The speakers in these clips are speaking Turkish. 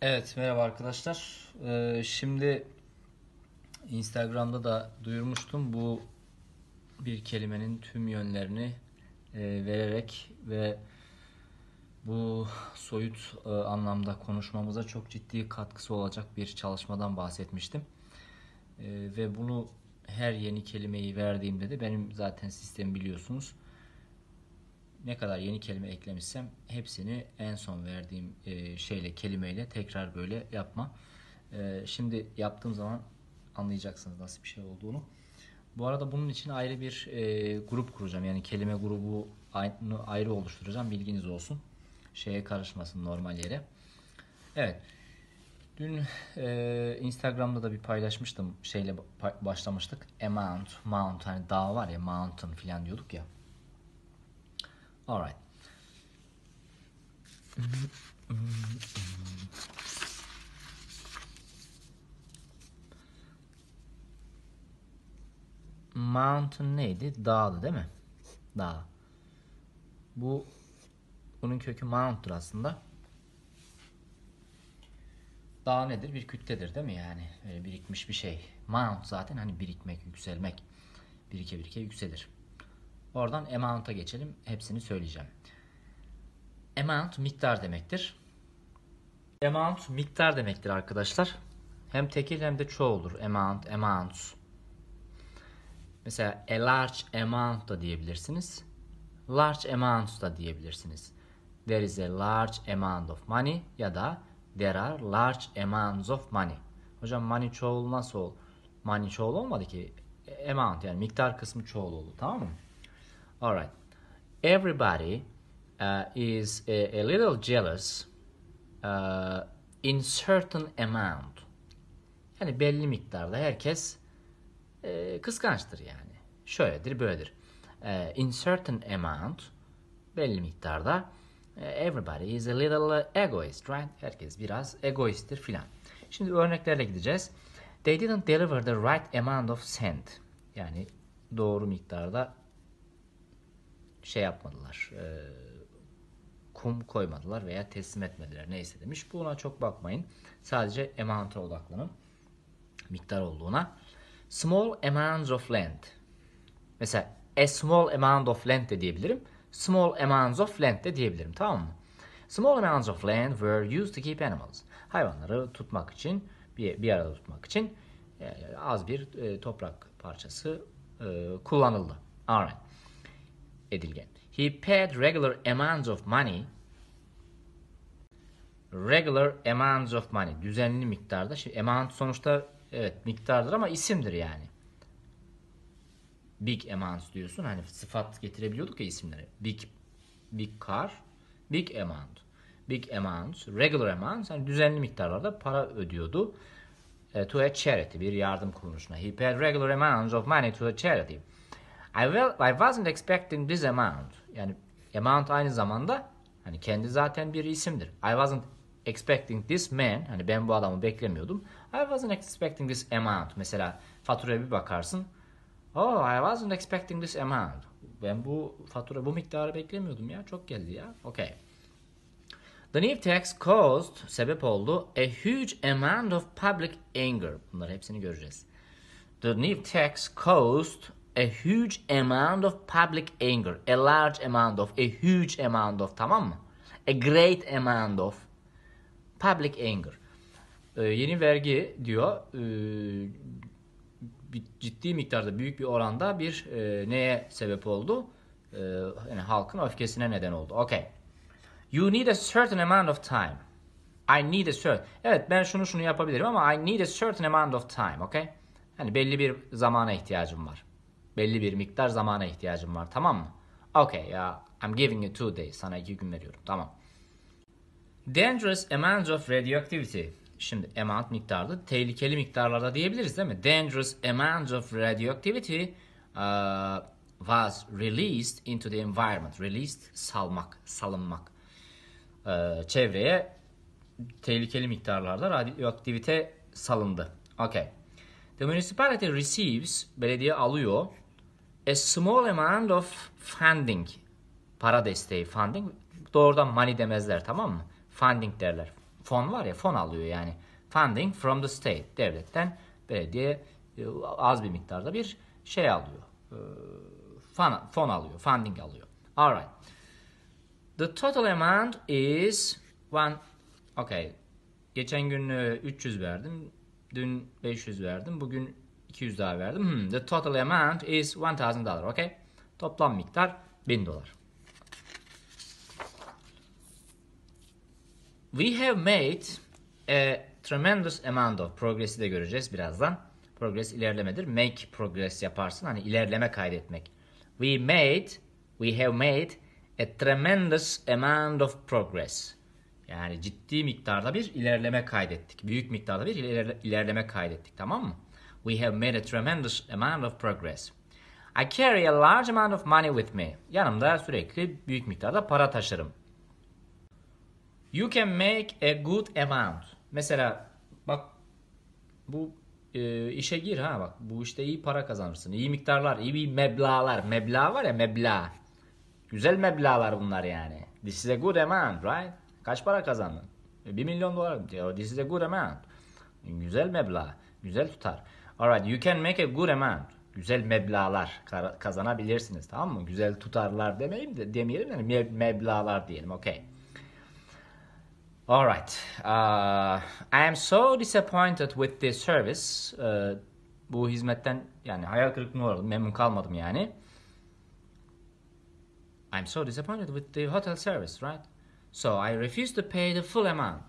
Evet merhaba arkadaşlar. Ee, şimdi Instagram'da da duyurmuştum bu bir kelimenin tüm yönlerini e, vererek ve bu soyut e, anlamda konuşmamıza çok ciddi katkısı olacak bir çalışmadan bahsetmiştim. E, ve bunu her yeni kelimeyi verdiğimde de benim zaten sistem biliyorsunuz ne kadar yeni kelime eklemişsem hepsini en son verdiğim e, şeyle kelimeyle tekrar böyle yapma. E, şimdi yaptığım zaman anlayacaksınız nasıl bir şey olduğunu. Bu arada bunun için ayrı bir e, grup kuracağım. Yani kelime grubu ayrı, ayrı oluşturacağım. Bilginiz olsun. Şeye karışmasın normal yere. Evet. Dün e, Instagram'da da bir paylaşmıştım. Şeyle başlamıştık. Amount, mount hani dağ var ya mountain filan diyorduk ya. All right. Mountain neydi? Dağdı değil mi? Dağ. Bu bunun kökü mount'tur aslında. Dağ nedir? Bir kütledir değil mi yani? Böyle birikmiş bir şey. Mount zaten hani birikmek, yükselmek. Birike birike yükselir. Oradan amount'a geçelim. Hepsini söyleyeceğim. Amount miktar demektir. Amount miktar demektir arkadaşlar. Hem tekil hem de çoğu Amount, amounts. Mesela a large amount da diyebilirsiniz. Large amounts da diyebilirsiniz. There is a large amount of money ya da there are large amounts of money. Hocam money çoğul nasıl? ol? Money çoğul olmadı ki. Amount yani miktar kısmı çoğul oldu tamam mı? All right. Everybody uh, is a, a, little jealous uh, in certain amount. Yani belli miktarda herkes e, kıskançtır yani. Şöyledir, böyledir. E, in certain amount belli miktarda e, everybody is a little uh, egoist, right? Herkes biraz egoisttir filan. Şimdi örneklerle gideceğiz. They didn't deliver the right amount of sand. Yani doğru miktarda şey yapmadılar. E, kum koymadılar veya teslim etmediler. Neyse demiş. Buna çok bakmayın. Sadece amount'a odaklanın. Miktar olduğuna. Small amounts of land. Mesela a small amount of land de diyebilirim. Small amounts of land de diyebilirim. Tamam mı? Small amounts of land were used to keep animals. Hayvanları tutmak için, bir, bir arada tutmak için yani e, az bir e, toprak parçası e, kullanıldı. Alright edilgen. He paid regular amounts of money regular amounts of money düzenli miktarda. Şimdi amount sonuçta evet miktardır ama isimdir yani. Big amounts diyorsun. Hani sıfat getirebiliyorduk ya isimlere. Big big car, big amount. Big amounts, regular amounts yani düzenli miktarlarda para ödüyordu. E, to a charity, bir yardım kuruluşuna. He paid regular amounts of money to a charity. I, will, I wasn't expecting this amount. Yani amount aynı zamanda hani kendi zaten bir isimdir. I wasn't expecting this man. Hani ben bu adamı beklemiyordum. I wasn't expecting this amount. Mesela faturaya bir bakarsın. Oh, I wasn't expecting this amount. Ben bu fatura bu miktarı beklemiyordum ya. Çok geldi ya. Okay. The new tax caused sebep oldu a huge amount of public anger. Bunları hepsini göreceğiz. The new tax caused a huge amount of public anger. A large amount of, a huge amount of tamam mı? A great amount of public anger. Ee, yeni vergi diyor ee, ciddi miktarda büyük bir oranda bir e, neye sebep oldu? Ee, yani halkın öfkesine neden oldu. Okay. You need a certain amount of time. I need a certain. Evet ben şunu şunu yapabilirim ama I need a certain amount of time. Okay? Hani belli bir zamana ihtiyacım var belli bir miktar zamana ihtiyacım var tamam mı? Okay ya uh, I'm giving you two days. Sana iki gün veriyorum tamam. Dangerous amounts of radioactivity. Şimdi amount miktarda tehlikeli miktarlarda diyebiliriz değil mi? Dangerous amounts of radioactivity uh, was released into the environment. Released salmak, salınmak. Uh, çevreye tehlikeli miktarlarda radioaktivite salındı. Okay. The municipality receives, belediye alıyor a small amount of funding. Para desteği funding. Doğrudan money demezler tamam mı? Funding derler. Fon var ya fon alıyor yani. Funding from the state. Devletten belediye e, az bir miktarda bir şey alıyor. E, fon, fon alıyor. Funding alıyor. Alright. The total amount is one. Okay. Geçen gün 300 e, verdim. Dün 500 verdim. Bugün 200 daha verdim. Hmm, the total amount is 1000 dollar. Okay? Toplam miktar 1000 dolar. We have made a tremendous amount of progress'i de göreceğiz birazdan. Progress ilerlemedir. Make progress yaparsın. Hani ilerleme kaydetmek. We made, we have made a tremendous amount of progress. Yani ciddi miktarda bir ilerleme kaydettik. Büyük miktarda bir ilerleme kaydettik. Tamam mı? we have made a tremendous amount of progress. I carry a large amount of money with me. Yanımda sürekli büyük miktarda para taşırım. You can make a good amount. Mesela bak bu e, işe gir ha bak bu işte iyi para kazanırsın. İyi miktarlar, iyi bir meblalar. Meblağ var ya meblağ. Güzel meblalar bunlar yani. This is a good amount, right? Kaç para kazandın? 1 e, milyon dolar. This is a good amount. Güzel meblağ. Güzel tutar. Alright, you can make a good amount. Güzel meblağlar kazanabilirsiniz tamam mı? Güzel tutarlar demeyeyim de demeyelim de hani me diyelim. Okay. Alright. Uh, I am so disappointed with this service. Uh, bu hizmetten yani hayal kırıklığına uğradım. Memnun kalmadım yani. I'm so disappointed with the hotel service, right? So I refuse to pay the full amount.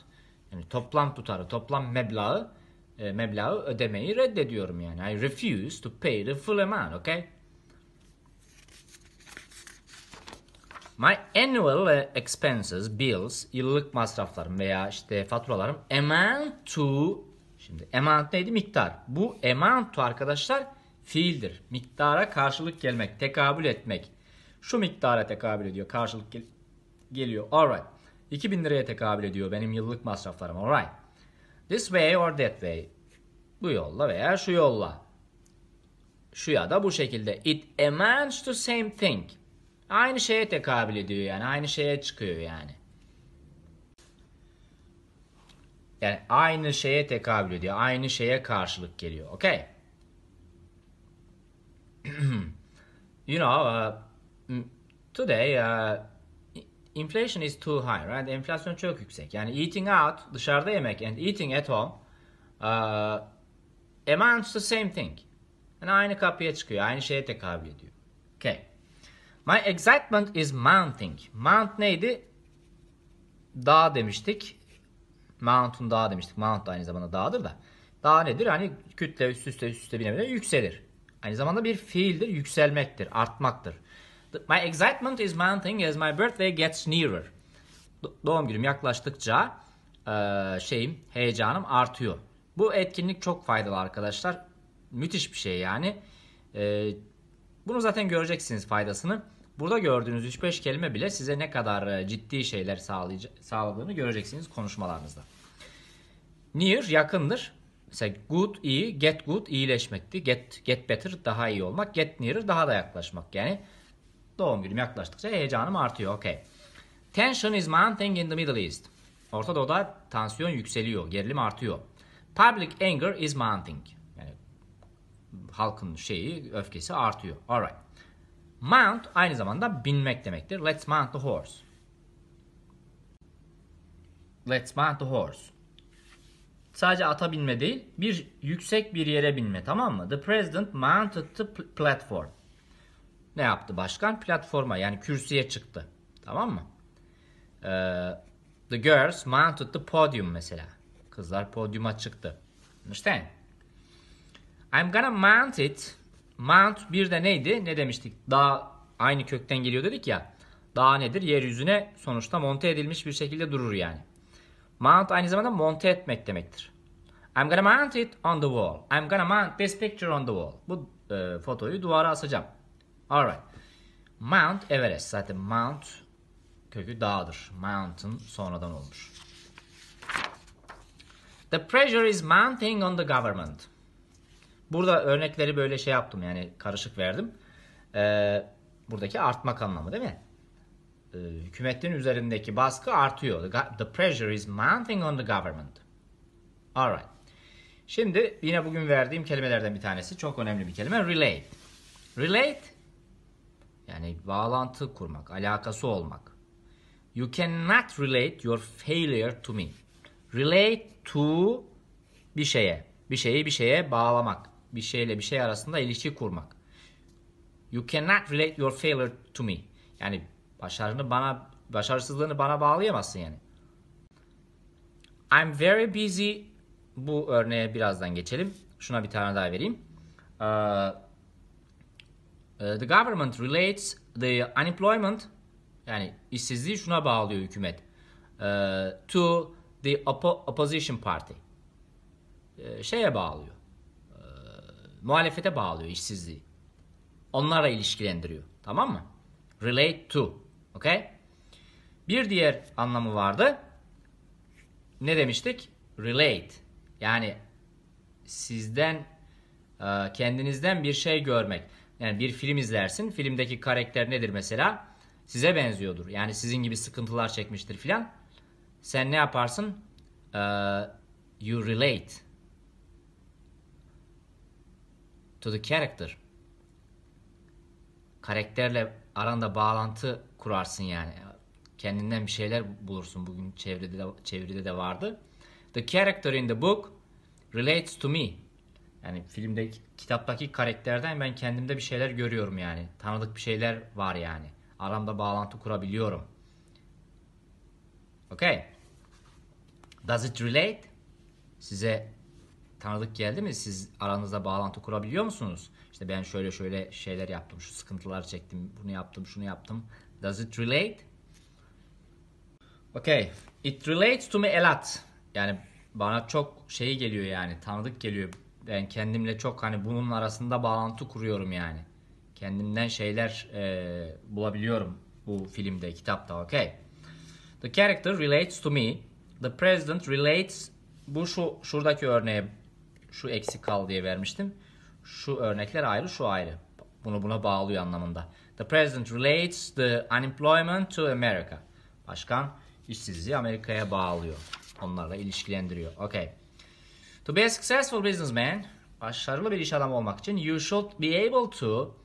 Yani toplam tutarı, toplam meblağı e, meblağı ödemeyi reddediyorum yani. I refuse to pay the full amount, okay? My annual e, expenses, bills, yıllık masraflarım veya işte faturalarım amount to Şimdi amount neydi? Miktar. Bu amount to arkadaşlar fiildir. Miktara karşılık gelmek, tekabül etmek. Şu miktara tekabül ediyor, karşılık gel geliyor. Alright. 2000 liraya tekabül ediyor benim yıllık masraflarım. Alright. This way or that way. Bu yolla veya şu yolla. Şu ya da bu şekilde. It amounts to same thing. Aynı şeye tekabül ediyor yani. Aynı şeye çıkıyor yani. Yani aynı şeye tekabül ediyor. Aynı şeye karşılık geliyor. Okay. you know, uh, today uh, inflation is too high, right? Enflasyon çok yüksek. Yani eating out, dışarıda yemek and eating at home uh, amounts the same thing. Yani aynı kapıya çıkıyor, aynı şeye tekabül ediyor. Okay. My excitement is mounting. Mount neydi? Dağ demiştik. Mountain dağ demiştik. Mount da aynı zamanda dağdır da. Dağ nedir? Hani kütle üst üste üst üste binemeden yükselir. Aynı zamanda bir fiildir, yükselmektir, artmaktır. My excitement is mounting as my birthday gets nearer. Doğum günüm yaklaştıkça e, şeyim, heyecanım artıyor. Bu etkinlik çok faydalı arkadaşlar. Müthiş bir şey yani. E, bunu zaten göreceksiniz faydasını. Burada gördüğünüz 3-5 kelime bile size ne kadar e, ciddi şeyler sağladığını göreceksiniz konuşmalarınızda. Near yakındır. Mesela good iyi, get good iyileşmekti. Get get better daha iyi olmak, get nearer daha da yaklaşmak. Yani Doğum günüm yaklaştıkça heyecanım artıyor. Okay. Tension is mounting in the Middle East. Orta Doğu'da tansiyon yükseliyor, gerilim artıyor. Public anger is mounting. Yani halkın şeyi, öfkesi artıyor. Alright. Mount aynı zamanda binmek demektir. Let's mount the horse. Let's mount the horse. Sadece ata binme değil, bir yüksek bir yere binme tamam mı? The president mounted the platform ne yaptı başkan? Platforma yani kürsüye çıktı. Tamam mı? Ee, the girls mounted the podium mesela. Kızlar podyuma çıktı. Understand? I'm gonna mount it. Mount bir de neydi? Ne demiştik? Daha aynı kökten geliyor dedik ya. Daha nedir? Yeryüzüne sonuçta monte edilmiş bir şekilde durur yani. Mount aynı zamanda monte etmek demektir. I'm gonna mount it on the wall. I'm gonna mount this picture on the wall. Bu e, fotoyu duvara asacağım. Alright. Mount Everest. Zaten Mount kökü dağdır. Mountain sonradan olmuş. The pressure is mounting on the government. Burada örnekleri böyle şey yaptım yani karışık verdim. Ee, buradaki artmak anlamı değil mi? Ee, hükümetin üzerindeki baskı artıyor. The, the pressure is mounting on the government. Alright. Şimdi yine bugün verdiğim kelimelerden bir tanesi çok önemli bir kelime. Relate. Relate yani bağlantı kurmak, alakası olmak. You cannot relate your failure to me. Relate to bir şeye. Bir şeyi bir şeye bağlamak. Bir şeyle bir şey arasında ilişki kurmak. You cannot relate your failure to me. Yani başarını bana başarısızlığını bana bağlayamazsın yani. I'm very busy. Bu örneğe birazdan geçelim. Şuna bir tane daha vereyim. Ee, ee, the government relates the unemployment yani işsizliği şuna bağlıyor hükümet. Ee, to the opposition party. Ee, şeye bağlıyor. Muhalefete bağlıyor işsizliği. Onlara ilişkilendiriyor. Tamam mı? Relate to. Okay? Bir diğer anlamı vardı. Ne demiştik? Relate. Yani sizden e, kendinizden bir şey görmek. Yani bir film izlersin. Filmdeki karakter nedir mesela? Size benziyordur. Yani sizin gibi sıkıntılar çekmiştir filan. Sen ne yaparsın? Uh, you relate to the character. Karakterle aranda bağlantı kurarsın yani. Kendinden bir şeyler bulursun. Bugün çevrede de, çevrede de vardı. The character in the book relates to me. Yani filmde kitaptaki karakterden ben kendimde bir şeyler görüyorum yani. Tanıdık bir şeyler var yani. Aramda bağlantı kurabiliyorum. Okay. Does it relate? Size tanıdık geldi mi? Siz aranızda bağlantı kurabiliyor musunuz? İşte ben şöyle şöyle şeyler yaptım, şu sıkıntılar çektim, bunu yaptım, şunu yaptım. Does it relate? Okay. It relates to me a lot. Yani bana çok şey geliyor yani, tanıdık geliyor ben kendimle çok hani bunun arasında bağlantı kuruyorum yani. Kendimden şeyler e, bulabiliyorum bu filmde, kitapta. Okay. The character relates to me. The president relates bu şu şuradaki örneğe şu eksik kal diye vermiştim. Şu örnekler ayrı, şu ayrı. Bunu buna bağlıyor anlamında. The president relates the unemployment to America. Başkan işsizliği Amerika'ya bağlıyor. Onlarla ilişkilendiriyor. Okay. To be a successful businessman, başarılı bir iş adamı olmak için you should be able to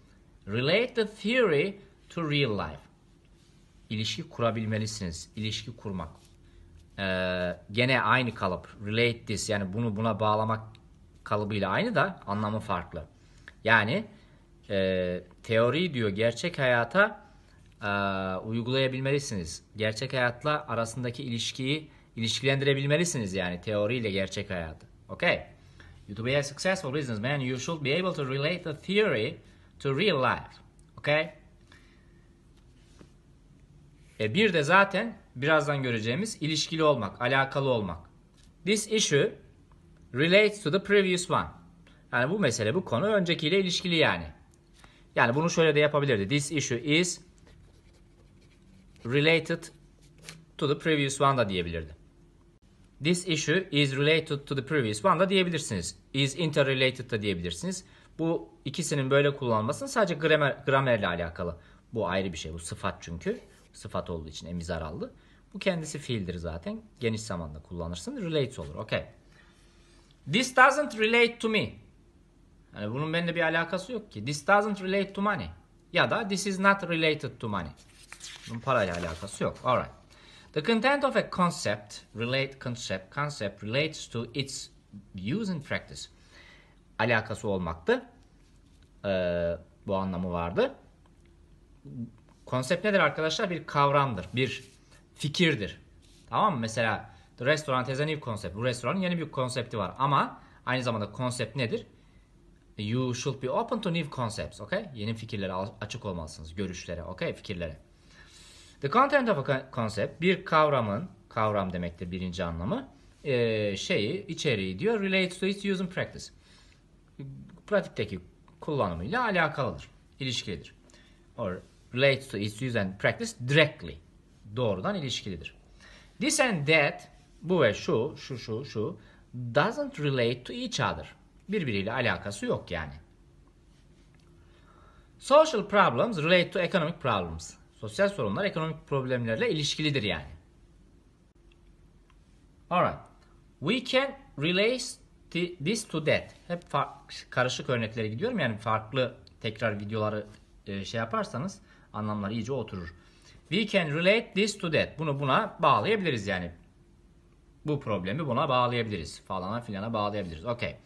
relate the theory to real life. İlişki kurabilmelisiniz. İlişki kurmak. Ee, gene aynı kalıp. Relate this yani bunu buna bağlamak kalıbıyla aynı da anlamı farklı. Yani e, teori diyor gerçek hayata e, uygulayabilmelisiniz. Gerçek hayatla arasındaki ilişkiyi ilişkilendirebilmelisiniz yani teoriyle gerçek hayatı. Okay, you to be a successful businessman, you should be able to relate the theory to real life. Okay? E bir de zaten birazdan göreceğimiz ilişkili olmak, alakalı olmak. This issue relates to the previous one. Yani bu mesele, bu konu öncekiyle ilişkili yani. Yani bunu şöyle de yapabilirdi. This issue is related to the previous one da diyebilirdi. This issue is related to the previous one da diyebilirsiniz. Is interrelated da diyebilirsiniz. Bu ikisinin böyle kullanılmasının sadece gramer, gramerle alakalı. Bu ayrı bir şey. Bu sıfat çünkü. Sıfat olduğu için emizarallı. Bu kendisi fiildir zaten. Geniş zamanda kullanırsın. Relates olur. Okay. This doesn't relate to me. Yani bunun benimle bir alakası yok ki. This doesn't relate to money. Ya da this is not related to money. Bunun parayla alakası yok. Alright. The content of a concept, relate concept, concept relates to its use in practice. Alakası olmaktı. Ee, bu anlamı vardı. Konsept nedir arkadaşlar? Bir kavramdır, bir fikirdir. Tamam mı? Mesela the restaurant has a new concept. Bu restoranın yeni bir konsepti var ama aynı zamanda konsept nedir? You should be open to new concepts, okay? Yeni fikirlere açık olmalısınız, görüşlere, okay? Fikirlere. The content of a concept bir kavramın, kavram demektir birinci anlamı, e, şeyi, içeriği diyor. Relates to its use and practice. Pratikteki kullanımıyla alakalıdır, ilişkilidir. Or relates to its use and practice directly. Doğrudan ilişkilidir. This and that, bu ve şu, şu, şu, şu, doesn't relate to each other. Birbiriyle alakası yok yani. Social problems relate to economic problems. Sosyal sorunlar ekonomik problemlerle ilişkilidir yani. Alright. We can relate this to that. Hep karışık örneklere gidiyorum. Yani farklı tekrar videoları e, şey yaparsanız anlamlar iyice oturur. We can relate this to that. Bunu buna bağlayabiliriz yani. Bu problemi buna bağlayabiliriz. Falana filana bağlayabiliriz. Okay.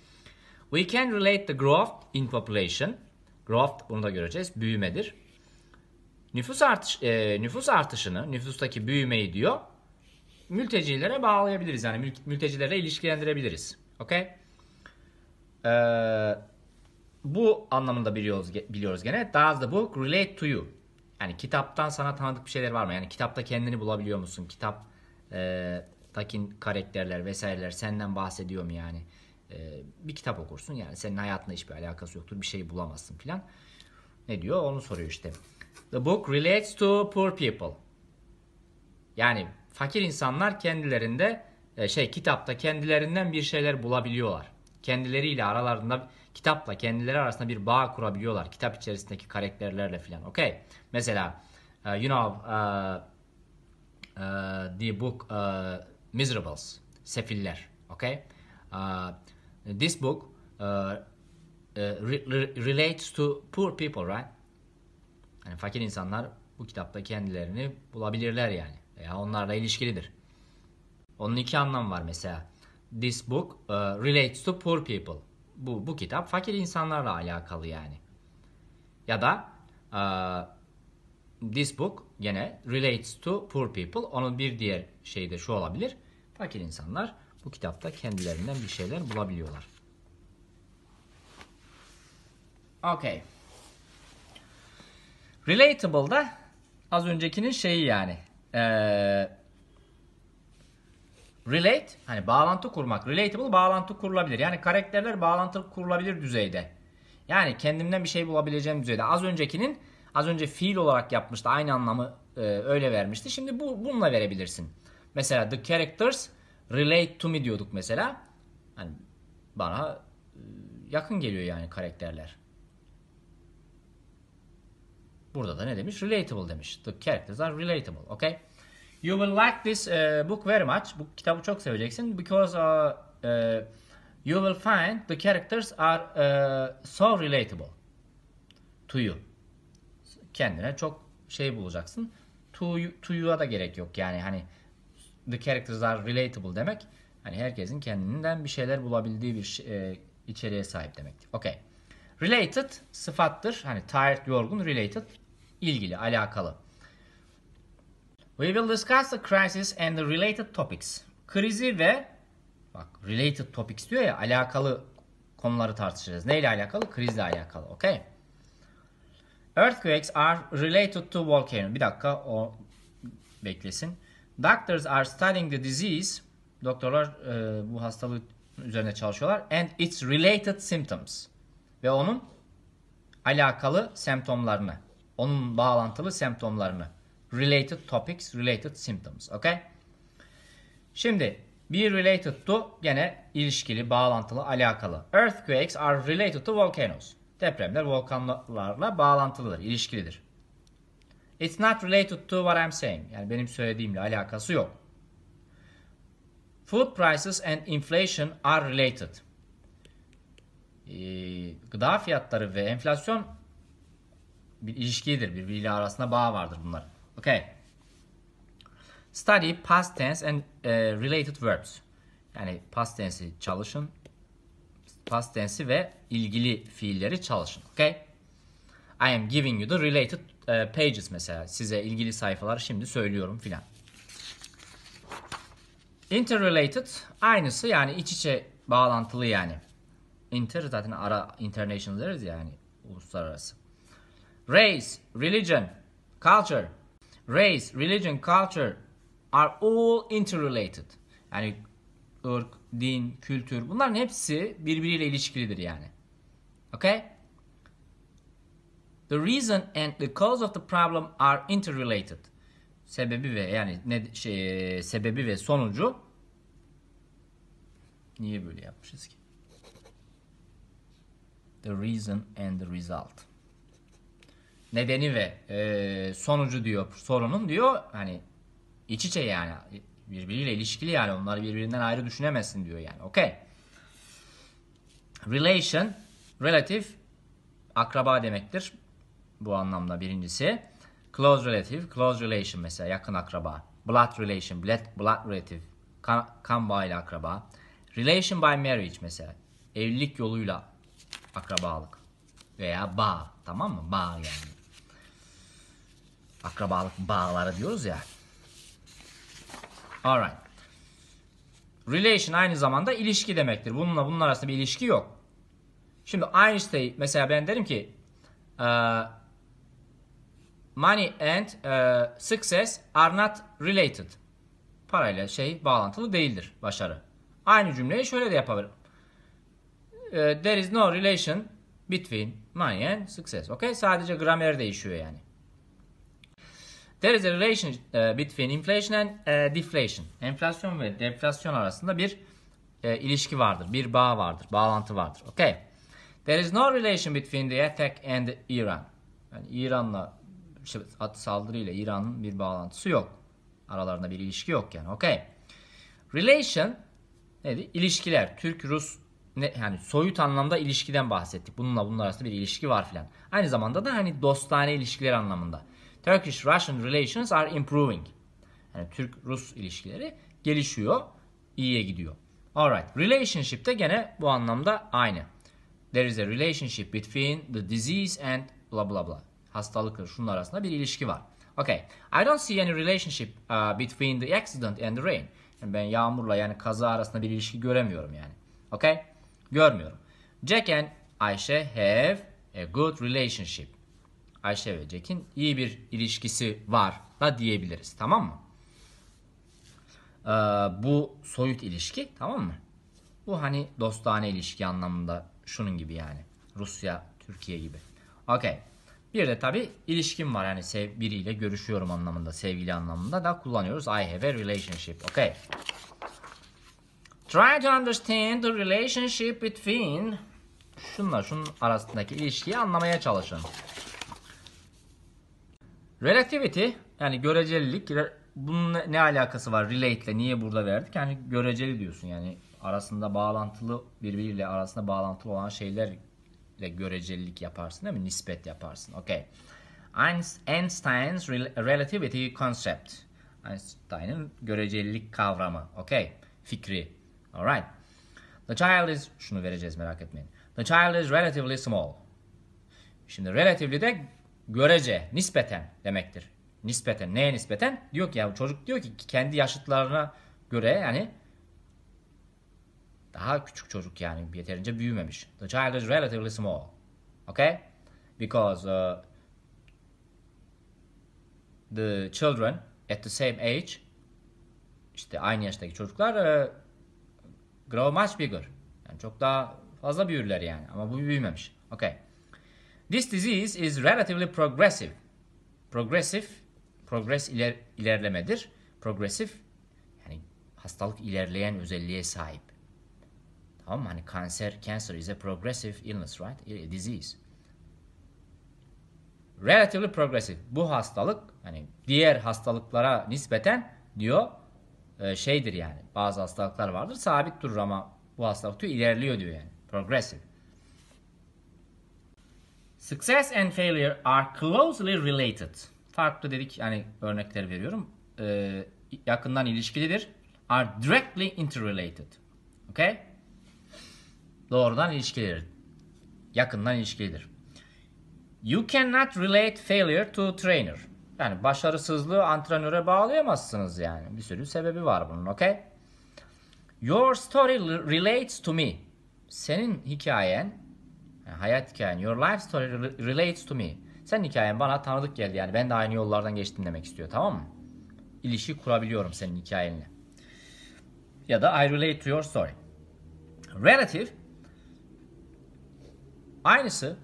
We can relate the growth in population. Growth bunu da göreceğiz. Büyümedir nüfus artış e, nüfus artışını, nüfustaki büyümeyi diyor mültecilere bağlayabiliriz. Yani mül mültecilere ilişkilendirebiliriz. Okey? Ee, bu anlamında biliyoruz, biliyoruz gene. Does the book relate to you? Yani kitaptan sana tanıdık bir şeyler var mı? Yani kitapta kendini bulabiliyor musun? Kitap e, takin karakterler vesaireler senden bahsediyor mu yani? E, bir kitap okursun yani senin hayatına hiçbir alakası yoktur. Bir şey bulamazsın filan. Ne diyor? Onu soruyor işte. The book relates to poor people. Yani fakir insanlar kendilerinde e, şey kitapta kendilerinden bir şeyler bulabiliyorlar. Kendileriyle aralarında kitapla kendileri arasında bir bağ kurabiliyorlar. Kitap içerisindeki karakterlerle filan. Okay. Mesela uh, you know uh, uh, the book uh, Miserables. Sefiller. Okay. Uh, this book uh, uh, re- relates to poor people, right? Yani fakir insanlar bu kitapta kendilerini bulabilirler yani. Veya onlarla ilişkilidir. Onun iki anlamı var mesela. This book uh, relates to poor people. Bu, bu kitap fakir insanlarla alakalı yani. Ya da uh, this book gene relates to poor people. Onun bir diğer şeyi de şu olabilir. Fakir insanlar bu kitapta kendilerinden bir şeyler bulabiliyorlar. Okay. Relatable da az öncekinin şeyi yani. Ee, relate hani bağlantı kurmak. Relatable bağlantı kurulabilir. Yani karakterler bağlantı kurulabilir düzeyde. Yani kendimden bir şey bulabileceğim düzeyde. Az öncekinin az önce fiil olarak yapmıştı. Aynı anlamı e, öyle vermişti. Şimdi bu bununla verebilirsin. Mesela the characters relate to me diyorduk mesela. Hani bana e, yakın geliyor yani karakterler. Burada da ne demiş? Relatable demiş. The characters are relatable. Okay? You will like this uh, book very much. Bu kitabı çok seveceksin. Because uh, uh, you will find the characters are uh, so relatable to you. Kendine çok şey bulacaksın. To, you, to you'a da gerek yok. Yani hani the characters are relatable demek. Hani herkesin kendinden bir şeyler bulabildiği bir e, içeriğe sahip demektir. Okay. Related sıfattır. Hani tired, yorgun, related ilgili, alakalı. We will discuss the crisis and the related topics. Krizi ve bak related topics diyor ya alakalı konuları tartışacağız. Neyle alakalı? Krizle alakalı. Okay? Earthquakes are related to volcano. Bir dakika o beklesin. Doctors are studying the disease. Doktorlar e, bu hastalığı üzerine çalışıyorlar. And its related symptoms. Ve onun alakalı semptomlarını. Onun bağlantılı semptomlarını. Related topics, related symptoms. Okay? Şimdi be related to gene ilişkili, bağlantılı, alakalı. Earthquakes are related to volcanoes. Depremler volkanlarla bağlantılıdır, ilişkilidir. It's not related to what I'm saying. Yani benim söylediğimle alakası yok. Food prices and inflation are related. Ee, gıda fiyatları ve enflasyon bir ilişkidir. Birbiriyle arasında bağ vardır bunlar. Okay. Study past tense and e, related verbs. Yani past tense'i çalışın. Past tense'i ve ilgili fiilleri çalışın. Okay? I am giving you the related e, pages mesela. Size ilgili sayfaları şimdi söylüyorum filan. Interrelated aynısı yani iç içe bağlantılı yani. Inter zaten ara international deriz yani uluslararası race, religion, culture. Race, religion, culture are all interrelated. Yani ırk, din, kültür bunların hepsi birbiriyle ilişkilidir yani. Okay? The reason and the cause of the problem are interrelated. Sebebi ve yani ne şey, sebebi ve sonucu niye böyle yapmışız ki? The reason and the result nedeni ve e, sonucu diyor sorunun diyor hani iç içe yani birbiriyle ilişkili yani onlar birbirinden ayrı düşünemezsin diyor yani okey. Relation, relative akraba demektir bu anlamda birincisi. Close relative, close relation mesela yakın akraba. Blood relation, blood, blood relative kan, kan bağıyla akraba. Relation by marriage mesela evlilik yoluyla akrabalık veya bağ tamam mı? Bağ yani akrabalık bağları diyoruz ya. Alright. Relation aynı zamanda ilişki demektir. Bununla bunun arasında bir ilişki yok. Şimdi aynı şey mesela ben derim ki uh, money and uh, success are not related. Parayla şey bağlantılı değildir başarı. Aynı cümleyi şöyle de yapabilirim. Uh, there is no relation between money and success. Okay? Sadece gramer değişiyor yani. There is a relation uh, between inflation and uh, deflation. Enflasyon ve deflasyon arasında bir e, ilişki vardır. Bir bağ vardır. Bağlantı vardır. Okay. There is no relation between the attack and Iran. Yani İran'la işte saldırıyla İran'ın bir bağlantısı yok. Aralarında bir ilişki yok yani. Okay. Relation neydi? İlişkiler. Türk-Rus ne, yani soyut anlamda ilişkiden bahsettik. Bununla bunun arasında bir ilişki var filan. Aynı zamanda da hani dostane ilişkiler anlamında. Turkish-Russian relations are improving. Yani Türk-Rus ilişkileri gelişiyor, iyiye gidiyor. Alright, relationship de gene bu anlamda aynı. There is a relationship between the disease and bla bla bla. Hastalıkla şunun arasında bir ilişki var. Okay, I don't see any relationship uh, between the accident and the rain. Yani ben yağmurla yani kaza arasında bir ilişki göremiyorum yani. Okay, görmüyorum. Jack and Ayşe have a good relationship. Ayşe ve Jack'in iyi bir ilişkisi var da diyebiliriz. Tamam mı? Ee, bu soyut ilişki tamam mı? Bu hani dostane ilişki anlamında şunun gibi yani. Rusya, Türkiye gibi. Okey. Bir de tabi ilişkim var yani sev biriyle görüşüyorum anlamında, sevgili anlamında da kullanıyoruz. I have a relationship. Okay. Try to understand the relationship between şunla şunun arasındaki ilişkiyi anlamaya çalışın. Relativity yani görecelilik bunun ne alakası var relate ile niye burada verdik? Yani göreceli diyorsun yani arasında bağlantılı birbiriyle arasında bağlantılı olan şeylerle görecelilik yaparsın değil mi? Nispet yaparsın. Okay. Einstein's relativity concept. Einstein'ın görecelilik kavramı. Okay. Fikri. Alright. The child is şunu vereceğiz merak etmeyin. The child is relatively small. Şimdi relatively de görece, nispeten demektir. Nispeten. Neye nispeten? Diyor ki ya çocuk diyor ki kendi yaşıtlarına göre yani daha küçük çocuk yani yeterince büyümemiş. The child is relatively small. Okay? Because uh, the children at the same age işte aynı yaştaki çocuklar uh, grow much bigger. Yani çok daha fazla büyürler yani ama bu büyümemiş. Okay. This disease is relatively progressive. Progressive, progress iler, ilerlemedir. Progressive, yani hastalık ilerleyen özelliğe sahip. Tamam mı? Hani kanser, cancer is a progressive illness, right? A disease. Relatively progressive. Bu hastalık hani diğer hastalıklara nispeten diyor e, şeydir yani. Bazı hastalıklar vardır sabit durur ama bu hastalık diyor ilerliyor diyor yani. Progressive. Success and failure are closely related. Farklı dedik yani örnekler veriyorum. Ee, yakından ilişkilidir. Are directly interrelated. Okay? Doğrudan ilişkilidir. Yakından ilişkilidir. You cannot relate failure to trainer. Yani başarısızlığı antrenöre bağlayamazsınız yani. Bir sürü sebebi var bunun. Okay? Your story relates to me. Senin hikayen hayat hikayen, your life story relates to me. Sen hikayen bana tanıdık geldi yani ben de aynı yollardan geçtim demek istiyor tamam mı? İlişi kurabiliyorum senin hikayenle. Ya da I relate to your story. Relative aynısı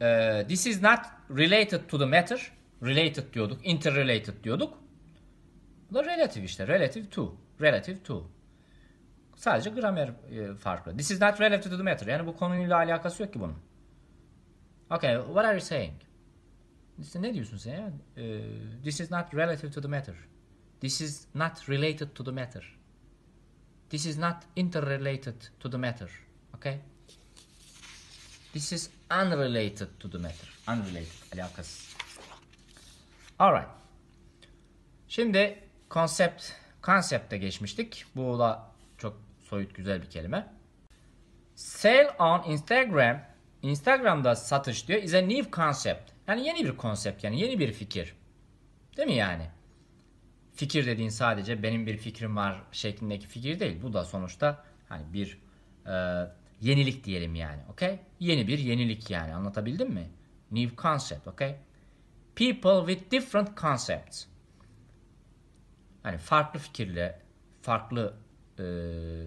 e, this is not related to the matter related diyorduk interrelated diyorduk. Bu da relative işte relative to relative to Sadece gramer e, farklı. This is not related to the matter. Yani bu konuyla alakası yok ki bunun. Okay, what are you saying? İşte ne diyorsun sen ya? E, this is not relative to the matter. This is not related to the matter. This is not interrelated to the matter. Okay? This is unrelated to the matter. Unrelated, alakasız. Alright. Şimdi konsept konsepte geçmiştik. Bu da Soyut güzel bir kelime. Sale on Instagram. Instagram'da satış diyor is a new concept. Yani yeni bir konsept yani yeni bir fikir. Değil mi yani? Fikir dediğin sadece benim bir fikrim var şeklindeki fikir değil. Bu da sonuçta hani bir e, yenilik diyelim yani. Okay? Yeni bir yenilik yani. Anlatabildim mi? New concept. Okay? People with different concepts. Hani farklı fikirle, farklı e,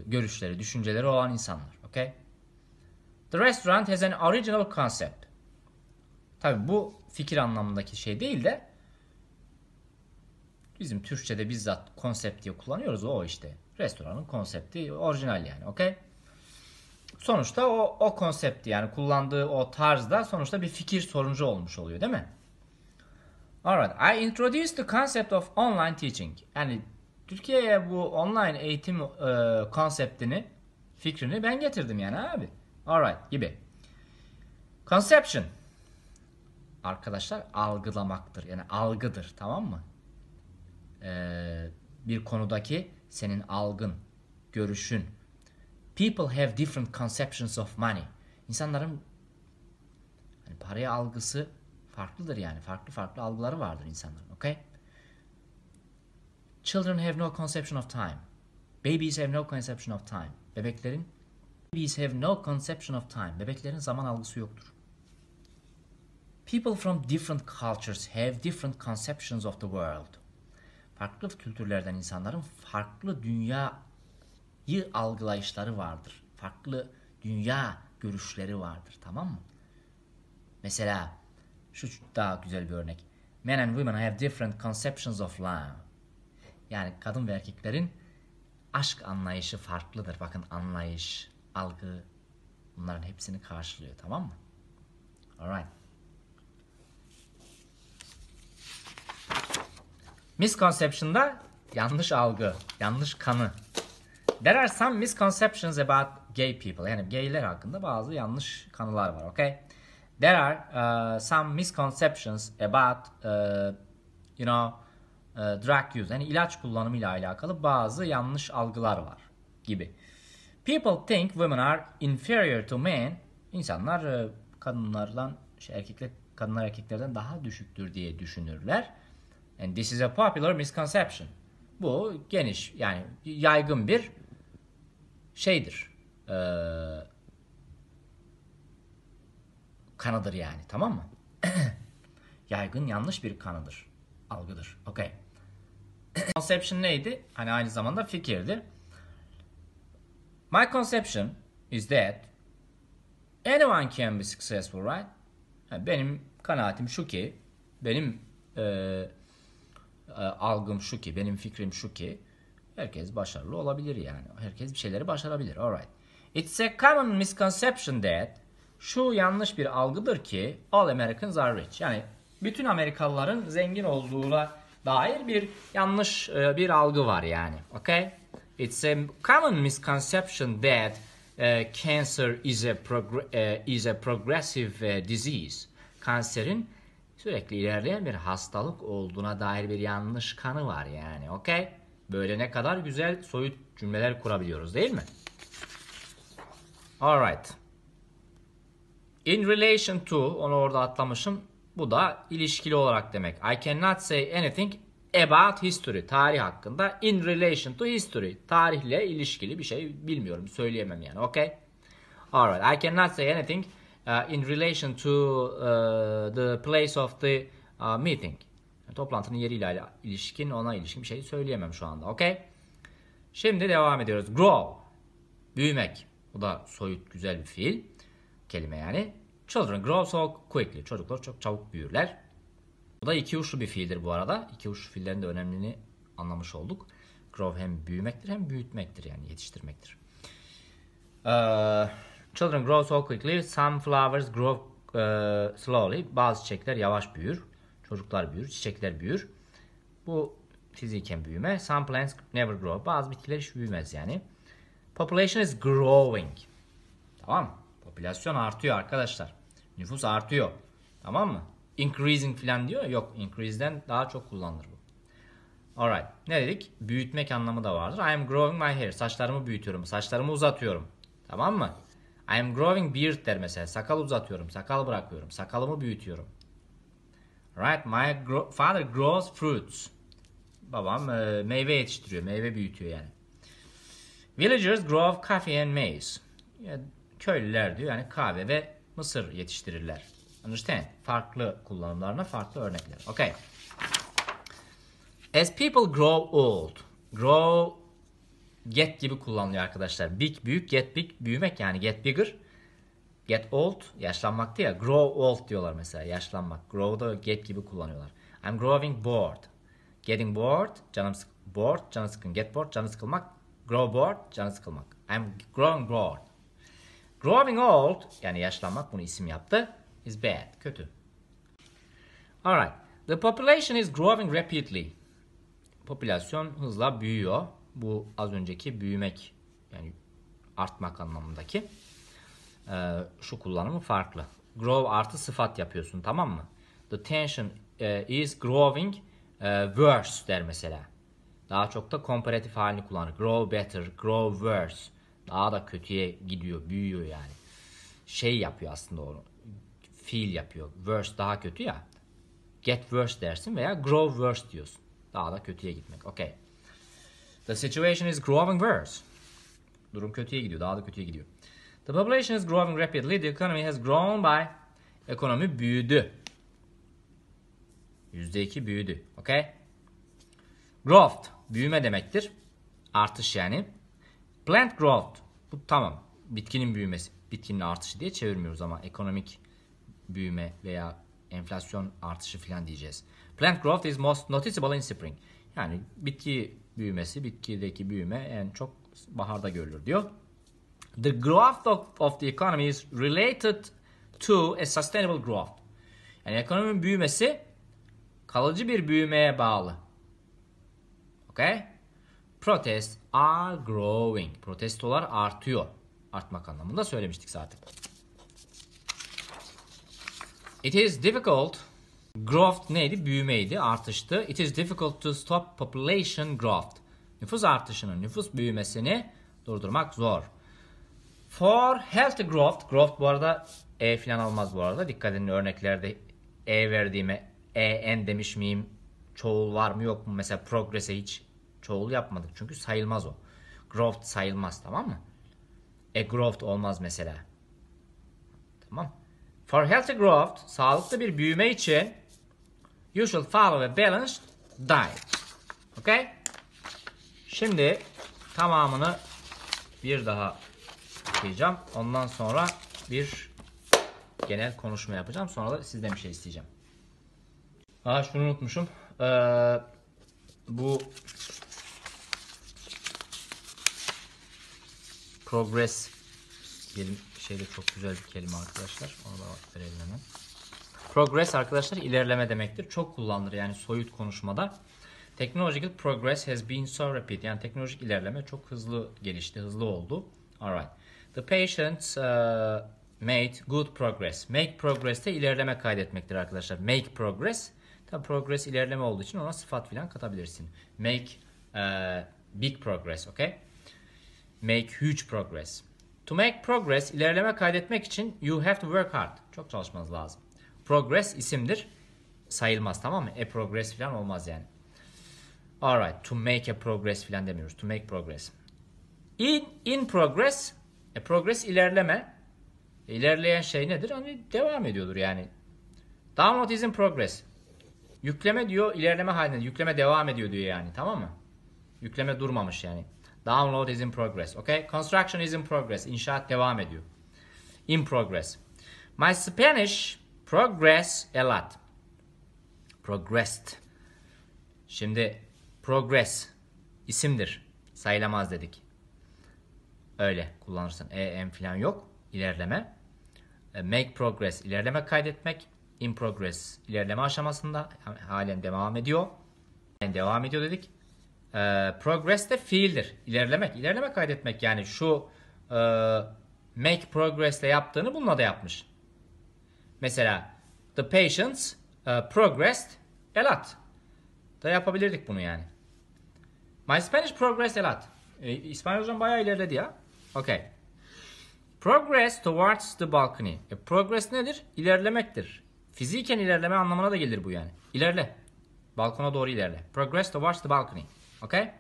görüşleri, düşünceleri olan insanlar. Okay? The restaurant has an original concept. Tabi bu fikir anlamındaki şey değil de bizim Türkçe'de bizzat konsept diye kullanıyoruz o işte. Restoranın konsepti orijinal yani. Okay? Sonuçta o, o konsepti yani kullandığı o tarzda sonuçta bir fikir soruncu olmuş oluyor değil mi? Alright. I introduced the concept of online teaching. Yani Türkiye'ye bu online eğitim e, konseptini, fikrini ben getirdim yani abi. Alright gibi. Conception. Arkadaşlar algılamaktır. Yani algıdır tamam mı? Ee, bir konudaki senin algın, görüşün. People have different conceptions of money. İnsanların hani paraya algısı farklıdır yani. Farklı farklı algıları vardır insanların. Okay? Children have no conception of time. Babies have no conception of time. Bebeklerin Babies have no conception of time. Bebeklerin zaman algısı yoktur. People from different cultures have different conceptions of the world. Farklı kültürlerden insanların farklı dünyayı algılayışları vardır. Farklı dünya görüşleri vardır. Tamam mı? Mesela şu daha güzel bir örnek. Men and women have different conceptions of love. Yani kadın ve erkeklerin aşk anlayışı farklıdır. Bakın anlayış, algı bunların hepsini karşılıyor tamam mı? Alright. Misconception'da yanlış algı, yanlış kanı. There are some misconceptions about gay people. Yani gayler hakkında bazı yanlış kanılar var, okay? There are uh, some misconceptions about uh, you know e, drug use yani ilaç kullanımıyla alakalı bazı yanlış algılar var gibi. People think women are inferior to men. İnsanlar e, kadınlardan şey erkekler kadınlar erkeklerden daha düşüktür diye düşünürler. And this is a popular misconception. Bu geniş yani yaygın bir şeydir. Ee, kanıdır yani tamam mı? yaygın yanlış bir kanıdır algıdır. Okay. conception neydi? Hani aynı zamanda fikirdi. My conception is that anyone can be successful, right? benim kanaatim şu ki, benim e, e, algım şu ki, benim fikrim şu ki, herkes başarılı olabilir yani. Herkes bir şeyleri başarabilir. Alright. It's a common misconception that şu yanlış bir algıdır ki all Americans are rich. Yani bütün Amerikalıların zengin olduğuna dair bir yanlış e, bir algı var yani. Okay? It's a common misconception that uh, cancer is a uh, is a progressive uh, disease. Kanserin sürekli ilerleyen bir hastalık olduğuna dair bir yanlış kanı var yani. Okay? Böyle ne kadar güzel soyut cümleler kurabiliyoruz değil mi? Alright. In relation to, onu orada atlamışım. Bu da ilişkili olarak demek. I cannot say anything about history. Tarih hakkında in relation to history. Tarihle ilişkili bir şey bilmiyorum. Söyleyemem yani. Okay? Alright. I cannot say anything uh, in relation to uh, the place of the uh, meeting. Yani toplantının yeriyle ilişkin ona ilişkin bir şey söyleyemem şu anda. Okay? Şimdi devam ediyoruz. Grow. Büyümek. Bu da soyut güzel bir fiil. Kelime yani. Children grow so quickly. Çocuklar çok çabuk büyürler. Bu da iki uçlu bir fiildir bu arada. İki uçlu fiillerin de önemliliğini anlamış olduk. Grow hem büyümektir hem büyütmektir yani yetiştirmektir. Uh, children grow so quickly. Some flowers grow uh, slowly. Bazı çiçekler yavaş büyür. Çocuklar büyür, çiçekler büyür. Bu fiziken büyüme. Some plants never grow. Bazı bitkiler hiç büyümez yani. Population is growing. Tamam Popülasyon artıyor arkadaşlar. Nüfus artıyor. Tamam mı? Increasing falan diyor. Yok increase'den daha çok kullanılır bu. Alright. Ne dedik? Büyütmek anlamı da vardır. I am growing my hair. Saçlarımı büyütüyorum. Saçlarımı uzatıyorum. Tamam mı? I am growing beard der mesela. Sakal uzatıyorum. Sakal bırakıyorum. Sakalımı büyütüyorum. Right. My gro father grows fruits. Babam e, meyve yetiştiriyor. Meyve büyütüyor yani. Villagers grow coffee and maize. köylüler diyor yani kahve ve mısır yetiştirirler. Understand? Farklı kullanımlarına farklı örnekler. Okay. As people grow old. Grow get gibi kullanılıyor arkadaşlar. Big büyük, get big büyümek yani get bigger. Get old yaşlanmaktı ya. Grow old diyorlar mesela yaşlanmak. Grow da get gibi kullanıyorlar. I'm growing bored. Getting bored, canım sık bored, canı sıkın. Get bored, canı sıkılmak. Grow bored, canı sıkılmak. I'm growing bored. Growing old yani yaşlanmak bunu isim yaptı. Is bad. Kötü. Alright. The population is growing rapidly. Popülasyon hızla büyüyor. Bu az önceki büyümek yani artmak anlamındaki ee, şu kullanımı farklı. Grow artı sıfat yapıyorsun tamam mı? The tension e, is growing e, worse der mesela. Daha çok da komparatif halini kullanır. Grow better, grow worse. Daha da kötüye gidiyor, büyüyor yani. Şey yapıyor aslında onu. Fiil yapıyor. Worse daha kötü ya. Get worse dersin veya grow worse diyorsun. Daha da kötüye gitmek. Okay. The situation is growing worse. Durum kötüye gidiyor. Daha da kötüye gidiyor. The population is growing rapidly. The economy has grown by. Ekonomi büyüdü. %2 büyüdü. Okay? Growth büyüme demektir. Artış yani. Plant growth. Bu tamam. Bitkinin büyümesi. Bitkinin artışı diye çevirmiyoruz ama ekonomik büyüme veya enflasyon artışı falan diyeceğiz. Plant growth is most noticeable in spring. Yani bitki büyümesi, bitkideki büyüme en çok baharda görülür diyor. The growth of, of the economy is related to a sustainable growth. Yani ekonominin büyümesi kalıcı bir büyümeye bağlı. Okay? Protests are growing. Protestolar artıyor. Artmak anlamında söylemiştik zaten. It is difficult. Growth neydi? Büyümeydi, artıştı. It is difficult to stop population growth. Nüfus artışını, nüfus büyümesini durdurmak zor. For healthy growth, growth bu arada e falan almaz bu arada. Dikkat edin örneklerde e verdiğime e, en demiş miyim? Çoğul var mı yok mu? Mesela progress'e hiç Çoğul yapmadık çünkü sayılmaz o. Growth sayılmaz tamam mı? A e, growth olmaz mesela. Tamam. For healthy growth, sağlıklı bir büyüme için you should follow a balanced diet. Okay? Şimdi tamamını bir daha okuyacağım. Ondan sonra bir genel konuşma yapacağım. Sonra da sizden bir şey isteyeceğim. Aa şunu unutmuşum. Ee, bu Progress Gelim, şeyde çok güzel bir kelime arkadaşlar. Onu da verelim hemen. Progress arkadaşlar ilerleme demektir. Çok kullanılır yani soyut konuşmada. Technological progress has been so rapid. Yani teknolojik ilerleme çok hızlı gelişti, hızlı oldu. Alright. The patient uh, made good progress. Make progress de ilerleme kaydetmektir arkadaşlar. Make progress. Tabi progress ilerleme olduğu için ona sıfat filan katabilirsin. Make uh, big progress. Okay? make huge progress. To make progress ilerleme kaydetmek için you have to work hard. Çok çalışmanız lazım. Progress isimdir. Sayılmaz tamam mı? A e, progress falan olmaz yani. Alright. To make a progress falan demiyoruz. To make progress. In, in progress. A e, progress ilerleme. E, ilerleyen şey nedir? Hani devam ediyordur yani. Download is in progress. Yükleme diyor ilerleme halinde. Yükleme devam ediyor diyor yani. Tamam mı? Yükleme durmamış yani. Download is in progress. Okay? Construction is in progress. İnşaat devam ediyor. In progress. My Spanish progress a lot. Progressed. Şimdi progress isimdir. Sayılamaz dedik. Öyle kullanırsan, EM falan yok. İlerleme. E, make progress. ilerleme kaydetmek. In progress. ilerleme aşamasında. Halen devam ediyor. Halen devam ediyor dedik. E, progress de fiildir. İlerlemek, ilerleme kaydetmek yani şu e, make progress'le yaptığını bununla da yapmış. Mesela the patients uh, e, progressed a lot. Da yapabilirdik bunu yani. My Spanish progressed a lot. E, İspanyolcam bayağı ilerledi ya. Okay. Progress towards the balcony. E, progress nedir? İlerlemektir. Fiziken ilerleme anlamına da gelir bu yani. İlerle. Balkona doğru ilerle. Progress towards the balcony. Okay?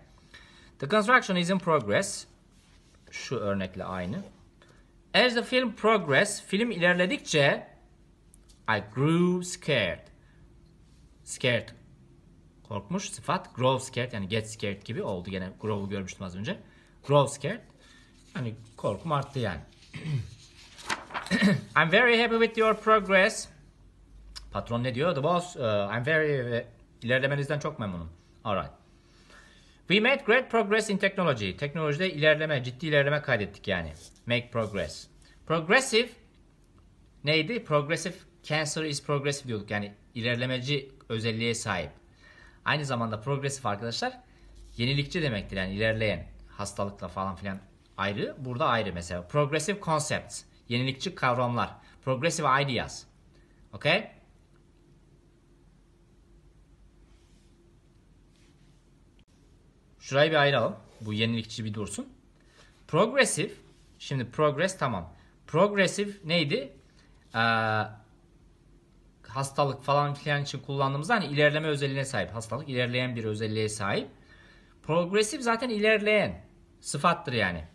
The construction is in progress. Şu örnekle aynı. As the film progress, film ilerledikçe I grew scared. Scared. Korkmuş sıfat. Grow scared yani get scared gibi oldu. Gene grow'u görmüştüm az önce. Grow scared. Hani korkum arttı yani. I'm very happy with your progress. Patron ne diyor? The boss. Uh, I'm very... Uh, ilerlemenizden çok memnunum. Alright. We made great progress in technology. Teknolojide ilerleme, ciddi ilerleme kaydettik yani. Make progress. Progressive neydi? Progressive cancer is progressive diyorduk. Yani ilerlemeci özelliğe sahip. Aynı zamanda progressive arkadaşlar yenilikçi demektir. Yani ilerleyen hastalıkla falan filan ayrı. Burada ayrı mesela. Progressive concepts. Yenilikçi kavramlar. Progressive ideas. Okay? Şurayı bir ayıralım. Bu yenilikçi bir dursun. Progressive. Şimdi progress tamam. Progressive neydi? Ee, hastalık falan filan için kullandığımız hani ilerleme özelliğine sahip. Hastalık ilerleyen bir özelliğe sahip. Progressive zaten ilerleyen sıfattır yani.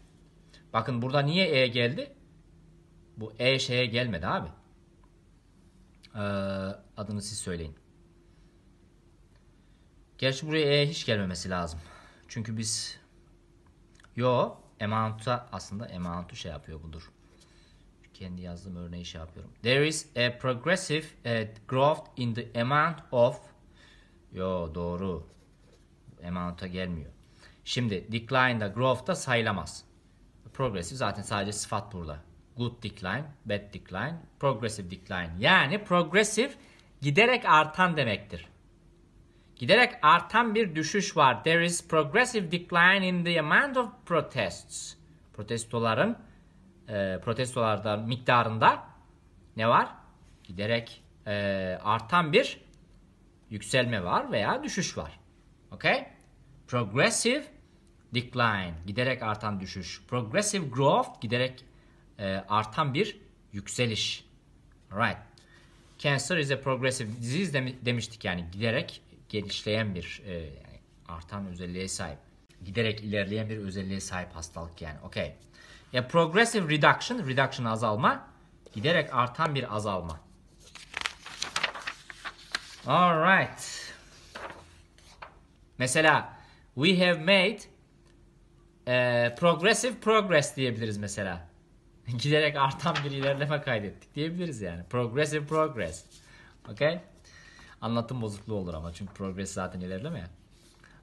Bakın burada niye E geldi? Bu E şeye gelmedi abi. Ee, adını siz söyleyin. Gerçi buraya E hiç gelmemesi lazım. Çünkü biz yo amount'a aslında amount'u şey yapıyor budur. Kendi yazdığım örneği şey yapıyorum. There is a progressive uh, growth in the amount of yo doğru amount'a gelmiyor. Şimdi decline da growth da sayılamaz. Progressive zaten sadece sıfat burada. Good decline, bad decline, progressive decline. Yani progressive giderek artan demektir. Giderek artan bir düşüş var. There is progressive decline in the amount of protests. Protestoların e, protestolarda miktarında ne var? Giderek e, artan bir yükselme var veya düşüş var. Okay? Progressive decline giderek artan düşüş. Progressive growth giderek e, artan bir yükseliş. Right. Cancer is a progressive disease demiştik yani giderek genişleyen bir e, artan özelliğe sahip. Giderek ilerleyen bir özelliğe sahip hastalık yani. Okay. Ya progressive reduction, reduction azalma, giderek artan bir azalma. Alright. Mesela we have made e, progressive progress diyebiliriz mesela. Giderek artan bir ilerleme kaydettik diyebiliriz yani. Progressive progress. Okay? Anlatım bozukluğu olur ama çünkü progress zaten ilerleme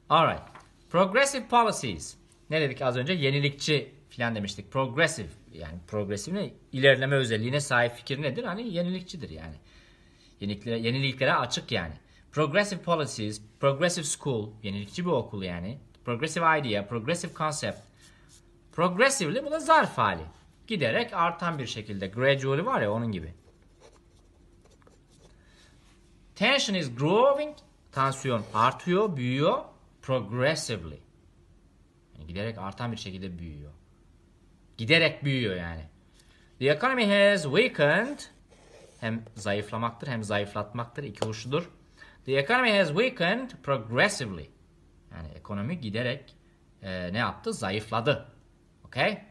Alright. Progressive policies. Ne dedik az önce? Yenilikçi filan demiştik. Progressive yani progresif ne? İlerleme özelliğine sahip fikir nedir? Hani yenilikçidir yani. Yeniliklere, yeniliklere açık yani. Progressive policies, progressive school, yenilikçi bir okul yani. Progressive idea, progressive concept. Progressively bu da zarf hali. Giderek artan bir şekilde. Gradually var ya onun gibi. Tension is growing. Tansiyon artıyor, büyüyor. Progressively. Yani giderek artan bir şekilde büyüyor. Giderek büyüyor yani. The economy has weakened. Hem zayıflamaktır hem zayıflatmaktır. iki hoşudur. The economy has weakened progressively. Yani ekonomi giderek e, ne yaptı? Zayıfladı. Okay?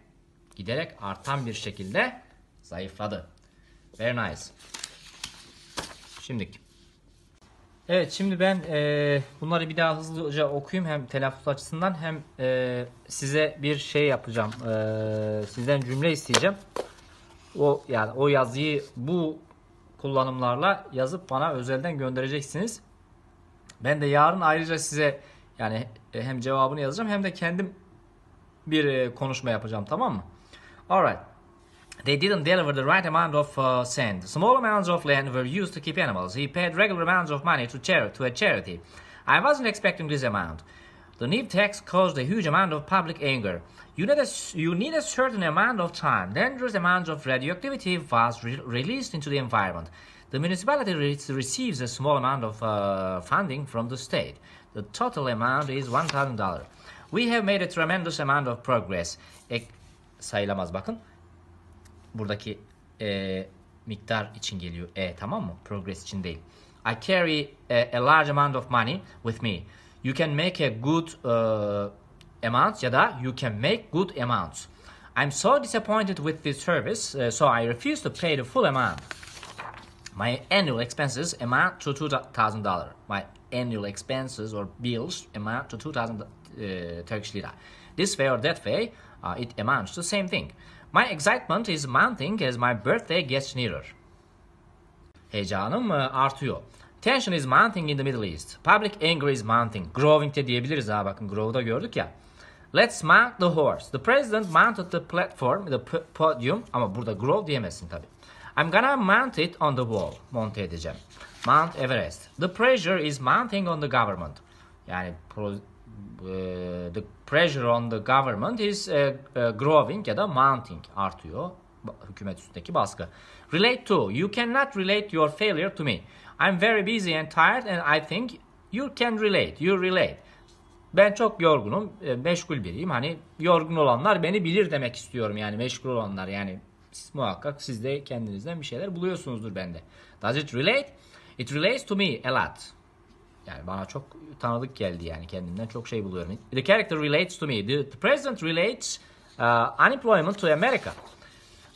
Giderek artan bir şekilde zayıfladı. Very nice. Şimdiki. Evet şimdi ben e, bunları bir daha hızlıca okuyayım hem telaffuz açısından hem e, size bir şey yapacağım. E, sizden cümle isteyeceğim. O yani o yazıyı bu kullanımlarla yazıp bana özelden göndereceksiniz. Ben de yarın ayrıca size yani e, hem cevabını yazacağım hem de kendim bir e, konuşma yapacağım tamam mı? Alright. They didn't deliver the right amount of uh, sand. Small amounts of land were used to keep animals. He paid regular amounts of money to, to a charity. I wasn't expecting this amount. The NIV tax caused a huge amount of public anger. You need a, you need a certain amount of time. Dangerous amounts of radioactivity was re released into the environment. The municipality re receives a small amount of uh, funding from the state. The total amount is $1,000. We have made a tremendous amount of progress. E sayılamaz bakın. buradaki e, miktar için geliyor. E tamam mı? Progress için değil. I carry a, a large amount of money with me. You can make a good uh, amount ya da you can make good amounts. I'm so disappointed with this service, uh, so I refuse to pay the full amount. My annual expenses amount to two thousand dollar. My annual expenses or bills amount to 2,000 uh, e, Turkish lira. This way or that way, uh, it amounts to the same thing. My excitement is mounting as my birthday gets nearer. Heyecanım e, artıyor. Tension is mounting in the Middle East. Public anger is mounting. Growing de diyebiliriz ha bakın grow'da gördük ya. Let's mount the horse. The president mounted the platform, the podium. Ama burada grow diyemezsin tabi. I'm gonna mount it on the wall. Monte edeceğim. Mount Everest. The pressure is mounting on the government. Yani pro, e, the pressure on the government is e, e, growing ya da mounting artıyor. Hükümet üstündeki baskı. Relate to. You cannot relate your failure to me. I'm very busy and tired and I think you can relate. You relate. Ben çok yorgunum, e, meşgul biriyim. Hani yorgun olanlar beni bilir demek istiyorum yani meşgul olanlar. Yani siz muhakkak siz de kendinizden bir şeyler buluyorsunuzdur bende. Does it relate? It relates to me a lot. Yani bana çok tanıdık geldi yani kendimden çok şey buluyorum. The character relates to me. The, the president relates uh, unemployment to America.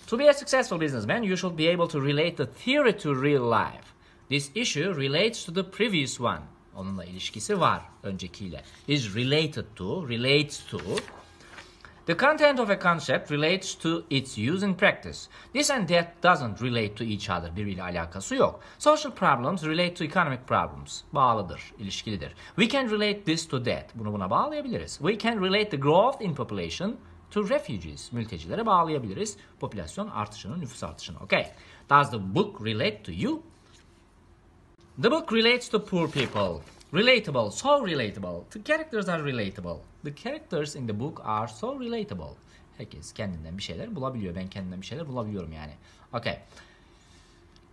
To be a successful businessman, you should be able to relate the theory to real life. This issue relates to the previous one. Onunla ilişkisi var öncekiyle. Is related to, relates to. The content of a concept relates to its use in practice. This and that doesn't relate to each other. Birbiriyle alakası yok. Social problems relate to economic problems. Bağlıdır, ilişkilidir. We can relate this to that. Bunu buna bağlayabiliriz. We can relate the growth in population to refugees. Mültecilere bağlayabiliriz. Popülasyon artışının, nüfus artışının. Okay. Does the book relate to you? The book relates to poor people. Relatable, so relatable. The characters are relatable. The characters in the book are so relatable. Herkes kendinden bir şeyler bulabiliyor. Ben kendimden bir şeyler bulabiliyorum yani. Okay.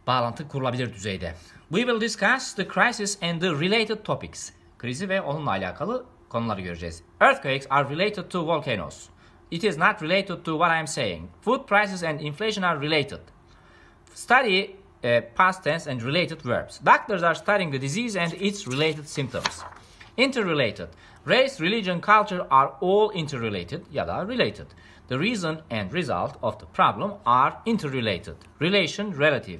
Bağlantı kurulabilir düzeyde. We will discuss the crisis and the related topics. Krizi ve onunla alakalı konuları göreceğiz. Earthquakes are related to volcanoes. It is not related to what I am saying. Food prices and inflation are related. Study uh, past tense and related verbs. Doctors are studying the disease and its related symptoms. Interrelated. Race, religion, culture are all interrelated ya da related. The reason and result of the problem are interrelated. Relation, relative.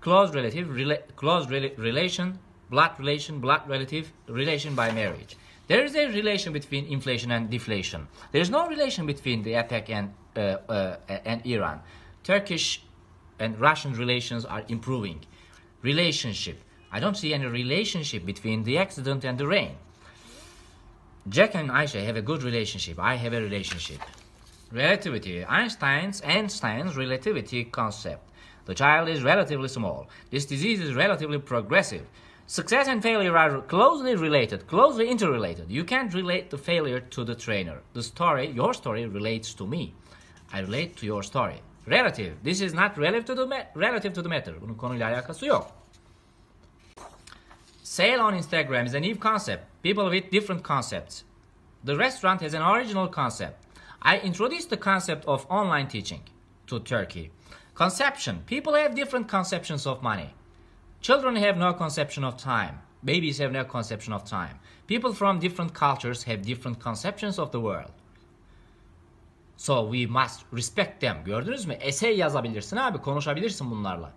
Close relative, rela close re relation, blood relation, blood relative, relation by marriage. There is a relation between inflation and deflation. There is no relation between the attack and, uh, uh, and Iran. Turkish and Russian relations are improving. Relationship. I don't see any relationship between the accident and the rain. Jack and Aisha have a good relationship. I have a relationship. Relativity. Einstein's Einstein's relativity concept. The child is relatively small. This disease is relatively progressive. Success and failure are closely related, closely interrelated. You can't relate the failure to the trainer. The story, your story, relates to me. I relate to your story. Relative. This is not relative to the, relative to the matter. Bunun konuyla alakası yok. Sale on Instagram is a new concept, people with different concepts. The restaurant has an original concept. I introduced the concept of online teaching to Turkey. Conception. People have different conceptions of money. Children have no conception of time. Babies have no conception of time. People from different cultures have different conceptions of the world. So we must respect them. Gördünüz mü? Essay yazabilirsin abi, konuşabilirsin bunlarla.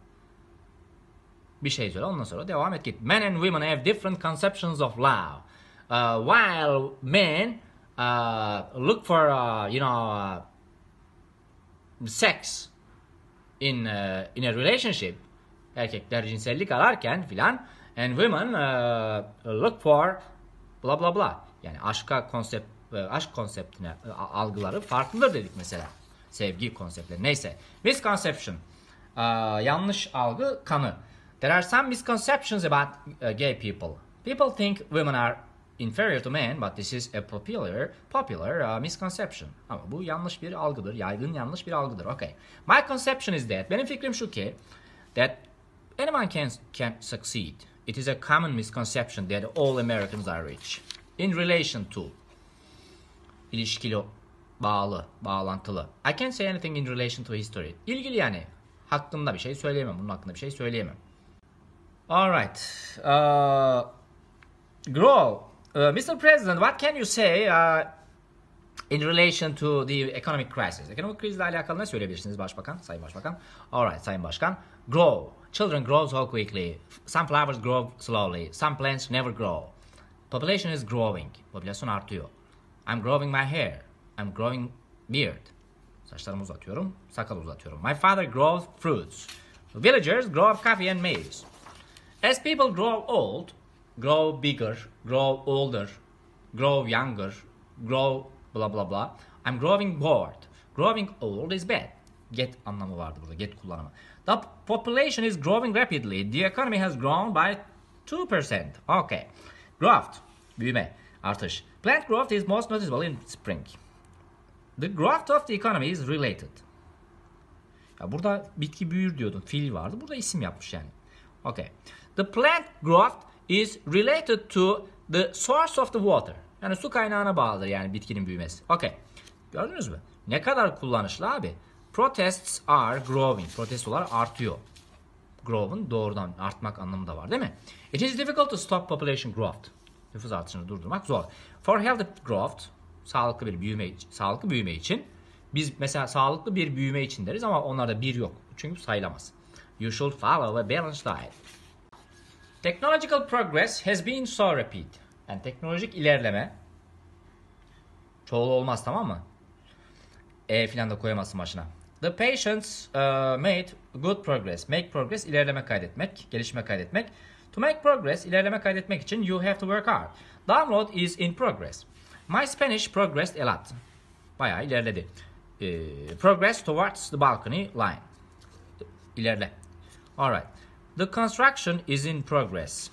bir şey söyle ondan sonra devam et git. Men and women have different conceptions of love. Uh, while men uh, look for uh, you know uh, sex in uh, in a relationship erkekler cinsellik ararken filan and women uh, look for bla bla bla yani aşka konsept uh, aşk konseptine uh, algıları farklıdır dedik mesela sevgi konseptleri neyse misconception uh, yanlış algı kanı There are some misconceptions about uh, gay people. People think women are inferior to men but this is a popular popular uh, misconception. Ama bu yanlış bir algıdır. Yaygın yanlış bir algıdır. Okay. My conception is that benim fikrim şu ki that anyone can can succeed. It is a common misconception that all Americans are rich. In relation to ilişkili bağlı, bağlantılı. I can't say anything in relation to history. İlgili yani. Hakkında bir şey söyleyemem. Bunun hakkında bir şey söyleyemem. All right. Uh, Grow, uh, Mr. President, what can you say uh, in relation to the economic crisis? Ekonomik krizle alakalı ne söyleyebilirsiniz Başbakan, Sayın Başbakan? All right, Sayın Başkan. Grow, children grow so quickly. Some flowers grow slowly. Some plants never grow. Population is growing. Popülasyon artıyor. I'm growing my hair. I'm growing beard. Saçlarımı uzatıyorum, sakal uzatıyorum. My father grows fruits. Villagers grow up coffee and maize. As people grow old, grow bigger, grow older, grow younger, grow blah blah blah. I'm growing bored. Growing old is bad. Get anlamı vardı burada. Get kullanımı. The population is growing rapidly. The economy has grown by 2%. Okay. Growth. Büyüme. Artış. Plant growth is most noticeable in spring. The growth of the economy is related. Ya burada bitki büyür diyordun. fil vardı. Burada isim yapmış yani. Okay. The plant growth is related to the source of the water. Yani su kaynağına bağlıdır yani bitkinin büyümesi. Okay. Gördünüz mü? Ne kadar kullanışlı abi. Protests are growing. Protestolar artıyor. Grow'un doğrudan artmak anlamı da var değil mi? It is difficult to stop population growth. Nüfus artışını durdurmak zor. For healthy growth, sağlıklı bir büyüme, sağlıklı büyüme için biz mesela sağlıklı bir büyüme için deriz ama onlarda bir yok. Çünkü sayılamaz. You should follow a balanced diet. Technological progress has been so rapid. Yani teknolojik ilerleme çoğul olmaz tamam mı? E filan da koyamazsın başına. The patients uh, made good progress. Make progress ilerleme kaydetmek, gelişme kaydetmek. To make progress ilerleme kaydetmek için you have to work hard. Download is in progress. My Spanish progressed a lot. Bayağı ilerledi. E, progress towards the balcony line. İlerle. Alright. The construction is in progress.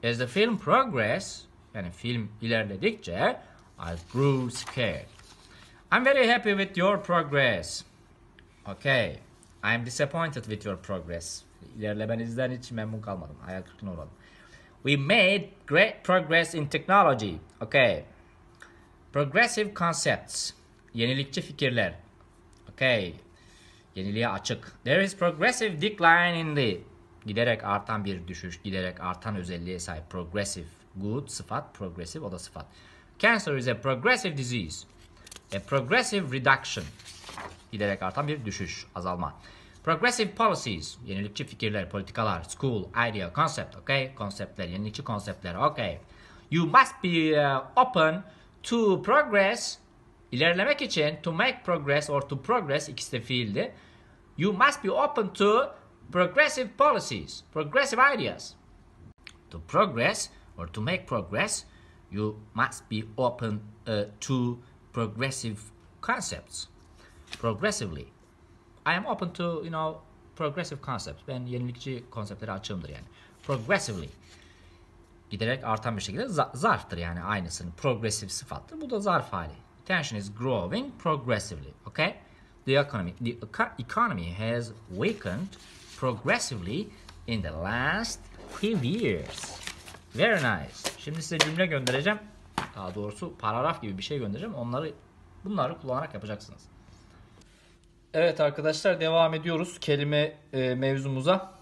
As the film progress, yani film ilerledikçe, I grew scared. I'm very happy with your progress. Okay. I'm disappointed with your progress. İlerlemenizden hiç memnun kalmadım. Hayal kırıklığına uğradım. We made great progress in technology. Okay. Progressive concepts. Yenilikçi fikirler. Okay. Yeniliğe açık. There is progressive decline in the giderek artan bir düşüş, giderek artan özelliğe sahip progressive good sıfat, progressive o da sıfat. Cancer is a progressive disease. A progressive reduction. Giderek artan bir düşüş, azalma. Progressive policies, yenilikçi fikirler, politikalar, school, idea, concept, okay? Konseptler, yenilikçi konseptler, okay? You must be uh, open to progress, ilerlemek için, to make progress or to progress, ikisi de fiildi. You must be open to progressive policies, progressive ideas. To progress or to make progress, you must be open uh, to progressive concepts. Progressively. I am open to, you know, progressive concepts. Ben yenilikçi konseptlere açığımdır yani. Progressively. Giderek artan bir şekilde zarftır yani aynısının. Progressive sıfattır. Bu da zarf hali. Tension is growing progressively. Okay? The economy, the economy has weakened progressively in the last few years. Very nice. Şimdi size cümle göndereceğim. Daha doğrusu paragraf gibi bir şey göndereceğim. Onları bunları kullanarak yapacaksınız. Evet arkadaşlar devam ediyoruz kelime e, mevzumuza.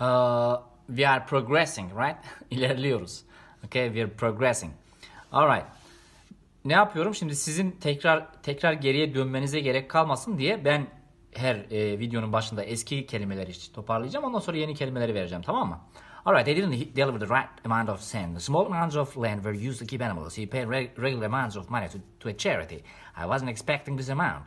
Uh, we are progressing, right? İlerliyoruz. Okay, we are progressing. Alright. Ne yapıyorum? Şimdi sizin tekrar tekrar geriye dönmenize gerek kalmasın diye ben her e, videonun başında eski kelimeleri toparlayacağım. Ondan sonra yeni kelimeleri vereceğim tamam mı? Alright, they didn't deliver the right amount of sand. The small amounts of land were used to keep animals. He paid re regular amounts of money to, to a charity. I wasn't expecting this amount.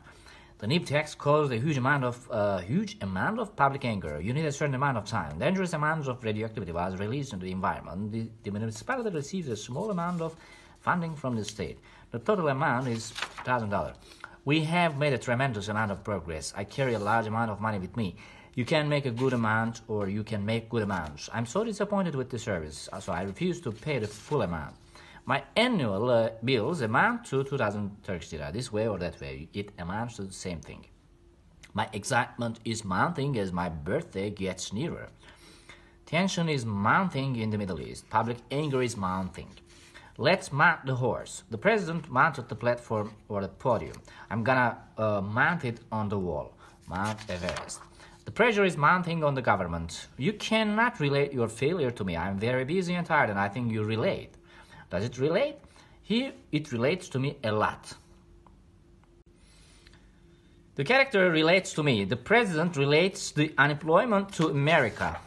The NIP tax caused a huge amount of uh, huge amount of public anger. You need a certain amount of time. Dangerous amounts of radioactivity was released into the environment. The, the municipality receives a small amount of funding from the state. The total amount is thousand dollars. We have made a tremendous amount of progress. I carry a large amount of money with me. You can make a good amount or you can make good amounts. I'm so disappointed with the service, uh, so I refuse to pay the full amount. My annual uh, bills amount to 2000 Turkish lira, this way or that way. It amounts to the same thing. My excitement is mounting as my birthday gets nearer. Tension is mounting in the Middle East. Public anger is mounting. Let's mount the horse. The president mounted the platform or the podium. I'm gonna uh, mount it on the wall. Mount Everest. The pressure is mounting on the government. You cannot relate your failure to me. I'm very busy and tired and I think you relate. Does it relate? Here it relates to me a lot. The character relates to me. The president relates the unemployment to America.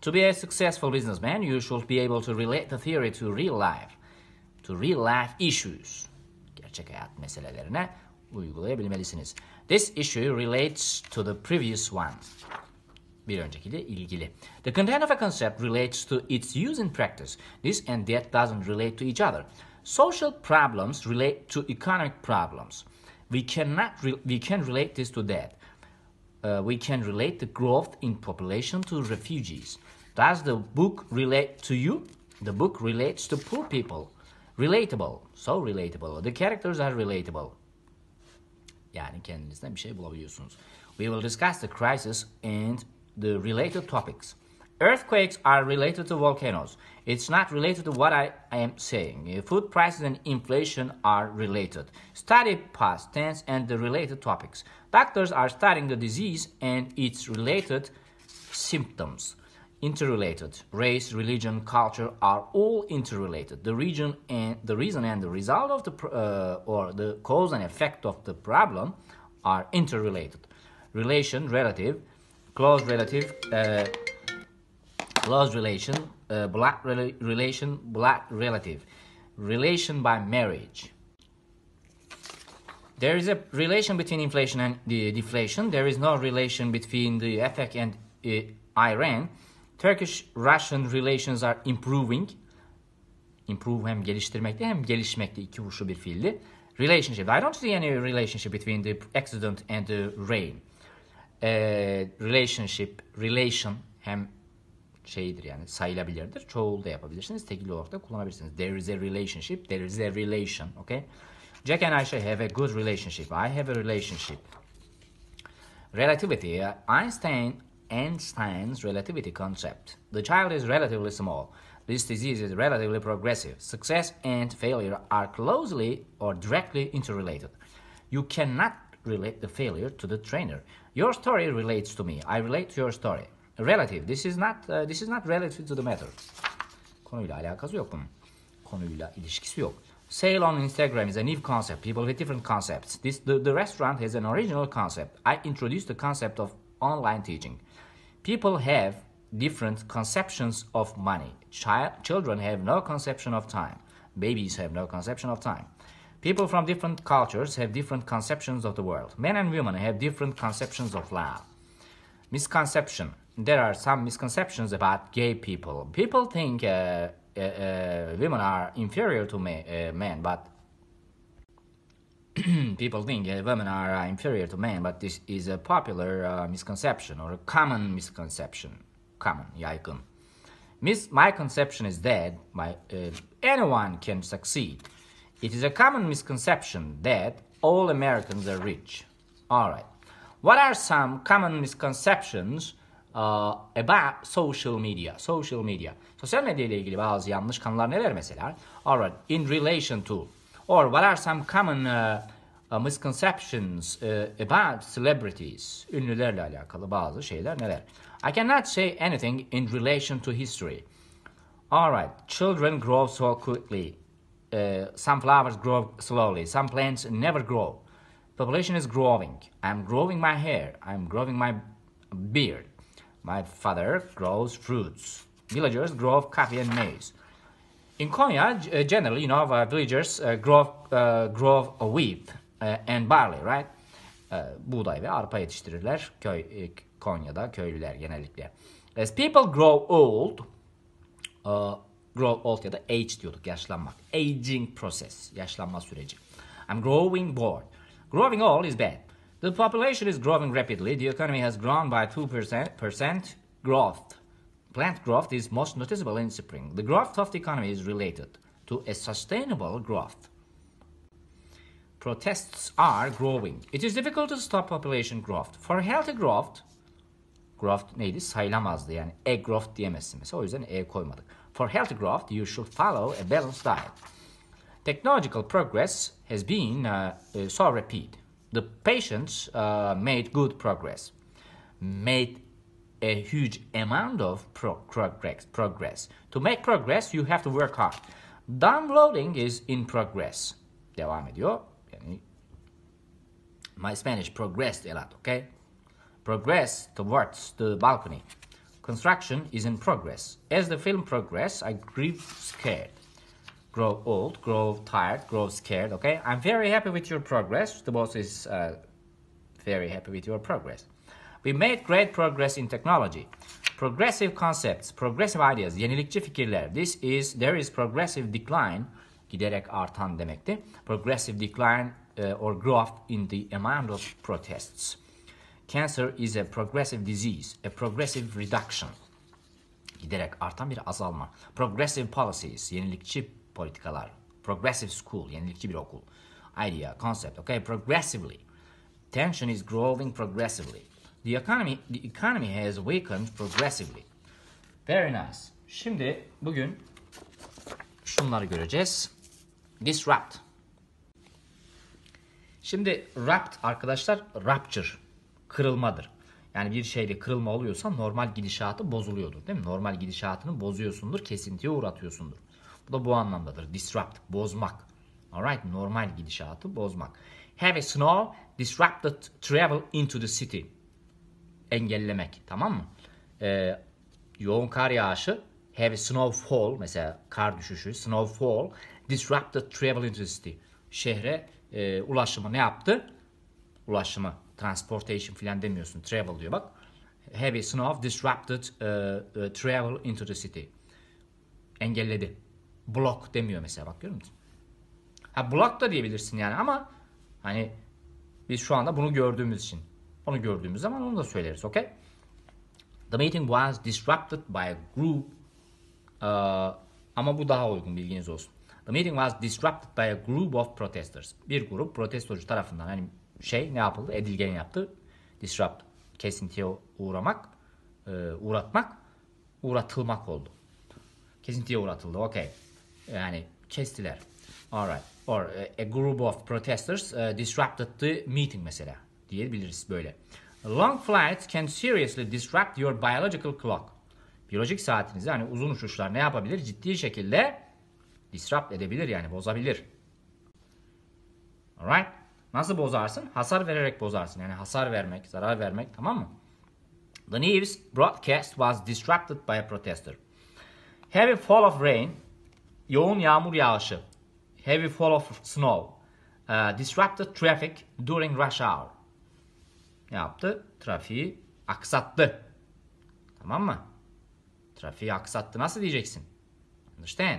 To be a successful businessman, you should be able to relate the theory to real life to real life issues, gerçek hayat meselelerine uygulayabilmelisiniz. This issue relates to the previous one. Bir öncekiyle ilgili. The content of a concept relates to its use in practice. This and that doesn't relate to each other. Social problems relate to economic problems. We cannot we can relate this to that. Uh, we can relate the growth in population to refugees. Does the book relate to you? The book relates to poor people. Relatable. So relatable. The characters are relatable. Yani kendinizden bir şey bulabiliyorsunuz. We will discuss the crisis and the related topics. Earthquakes are related to volcanoes. It's not related to what I, I, am saying. Uh, food prices and inflation are related. Study past tense and the related topics. Doctors are studying the disease and its related symptoms interrelated. Race, religion, culture are all interrelated. The region and the reason and the result of the uh, or the cause and effect of the problem are interrelated. Relation, relative, close relative, uh, close relation, uh, black re relation, black relative, relation by marriage. There is a relation between inflation and the uh, deflation. There is no relation between the effect and uh, Iran Turkish-Russian relations are improving. Improve hem geliştirmekte hem gelişmekte iki vuruşu bir fiildi. Relationship. I don't see any relationship between the accident and the rain. Ee, relationship, relation hem şeydir yani sayılabilirdir. Çoğul da yapabilirsiniz. Tekil olarak da kullanabilirsiniz. There is a relationship. There is a relation. Okay? Jack and Ayşe have a good relationship. I have a relationship. Relativity. Einstein Einstein's relativity concept. The child is relatively small. This disease is relatively progressive. Success and failure are closely or directly interrelated. You cannot relate the failure to the trainer. Your story relates to me. I relate to your story. Relative. This is not uh, this is not relative to the matter. Konuyla alakası yok bunun. Konuyla ilişkisi yok. Sale on Instagram is a new concept. People with different concepts. This the, the restaurant has an original concept. I introduced the concept of online teaching people have different conceptions of money. Child, children have no conception of time. Babies have no conception of time. People from different cultures have different conceptions of the world. Men and women have different conceptions of love. Misconception. There are some misconceptions about gay people. People think uh, uh, uh, women are inferior to uh, men, but people think uh, women are uh, inferior to men, but this is a popular uh, misconception or a common misconception. Common, yaygın. Mis my conception is that my, uh, anyone can succeed. It is a common misconception that all Americans are rich. All right. What are some common misconceptions uh, about social media? Social media. Sosyal medya ile ilgili bazı yanlış kanılar neler mesela? All right. In relation to or what are some common uh, uh misconceptions uh, about celebrities? Ünlülerle alakalı bazı şeyler neler? I cannot say anything in relation to history. All right, children grow so quickly. Uh, some flowers grow slowly. Some plants never grow. Population is growing. I'm growing my hair. I'm growing my beard. My father grows fruits. Villagers grow coffee and maize. In Konya, uh, generally, you know, our villagers uh, grow, uh, grow wheat uh, and barley, right? Uh, buğday ve arpa yetiştirirler köy e, Konya'da köylüler genellikle. As people grow old, uh, grow old ya da age diyorduk yaşlanmak. Aging process, yaşlanma süreci. I'm growing bored. Growing old is bad. The population is growing rapidly. The economy has grown by 2% growth plant growth is most noticeable in spring. The growth of the economy is related to a sustainable growth. Protests are growing. It is difficult to stop population growth. For healthy growth, growth neydi? Sayılamazdı yani e growth diyemezsin oh, mesela o yüzden e koymadık. For healthy growth you should follow a balanced diet. Technological progress has been uh, uh so rapid. The patients uh, made good progress. Made a huge amount of pro progress, progress. To make progress you have to work hard. Downloading is in progress. Devam ediyor. Yani my Spanish progressed a lot, okay? Progress towards the balcony. Construction is in progress. As the film progress, I grew scared. Grow old, grow tired, grow scared, okay? I'm very happy with your progress. The boss is uh, very happy with your progress. We made great progress in technology. Progressive concepts, progressive ideas, yenilikçi fikirler. This is, there is progressive decline, giderek artan demekti. Progressive decline uh, or growth in the amount of protests. Cancer is a progressive disease, a progressive reduction. Giderek artan bir azalma. Progressive policies, yenilikçi politikalar. Progressive school, yenilikçi bir okul. Idea, concept, okay, progressively. Tension is growing progressively. The economy, the economy has weakened progressively. Very nice. Şimdi bugün şunları göreceğiz. Disrupt. Şimdi wrapped arkadaşlar rupture, kırılmadır. Yani bir şeyde kırılma oluyorsa normal gidişatı bozuluyordur değil mi? Normal gidişatını bozuyorsundur, kesintiye uğratıyorsundur. Bu da bu anlamdadır. Disrupt, bozmak. Alright, normal gidişatı bozmak. Heavy snow disrupted travel into the city engellemek. Tamam mı? Ee, yoğun kar yağışı heavy snowfall mesela kar düşüşü snowfall disrupted travel into the city şehre e, ulaşımı ne yaptı? Ulaşımı transportation filan demiyorsun travel diyor bak. Heavy snow disrupted e, e, travel city engelledi. Block demiyor mesela bak görüyor musun? Ha block da diyebilirsin yani ama hani biz şu anda bunu gördüğümüz için onu gördüğümüz zaman onu da söyleriz. Okay? The meeting was disrupted by a group uh, ama bu daha uygun bilginiz olsun. The meeting was disrupted by a group of protesters. Bir grup protestocu tarafından hani şey ne yapıldı? Edilgen yaptı. Disrupt. Kesintiye uğramak, e, uğratmak, uğratılmak oldu. Kesintiye uğratıldı. Okay. Yani kestiler. Alright. Or uh, a group of protesters uh, disrupted the meeting mesela diyebiliriz böyle. Long flights can seriously disrupt your biological clock. Biyolojik saatinizi hani uzun uçuşlar ne yapabilir? Ciddi şekilde disrupt edebilir yani bozabilir. Alright. Nasıl bozarsın? Hasar vererek bozarsın. Yani hasar vermek, zarar vermek tamam mı? The news broadcast was disrupted by a protester. Heavy fall of rain, yoğun yağmur yağışı, heavy fall of snow, uh, disrupted traffic during rush hour ne yaptı? Trafiği aksattı. Tamam mı? Trafiği aksattı nasıl diyeceksin? Understand?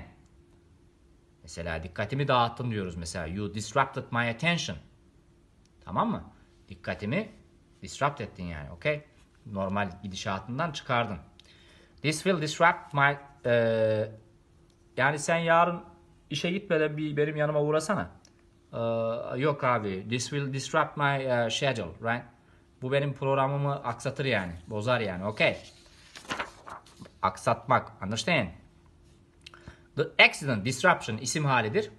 Mesela dikkatimi dağıttın diyoruz mesela. You disrupted my attention. Tamam mı? Dikkatimi disrupt ettin yani. Okay? Normal gidişatından çıkardın. This will disrupt my... E, yani sen yarın işe gitmeden bir benim yanıma uğrasana. E, yok abi. This will disrupt my uh, schedule. Right? Bu benim programımı aksatır yani. Bozar yani. Okay. Aksatmak. Understand? The accident, disruption isim halidir.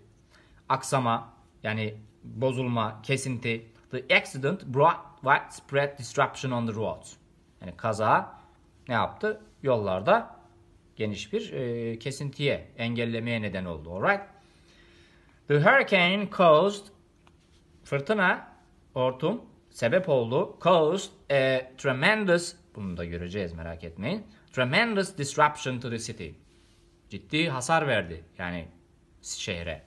Aksama yani bozulma, kesinti. The accident brought widespread disruption on the roads. Yani kaza ne yaptı? Yollarda geniş bir e, kesintiye, engellemeye neden oldu. Alright. The hurricane caused fırtına, hortum sebep oldu. Caused a tremendous, bunu da göreceğiz merak etmeyin. Tremendous disruption to the city. Ciddi hasar verdi yani şehre.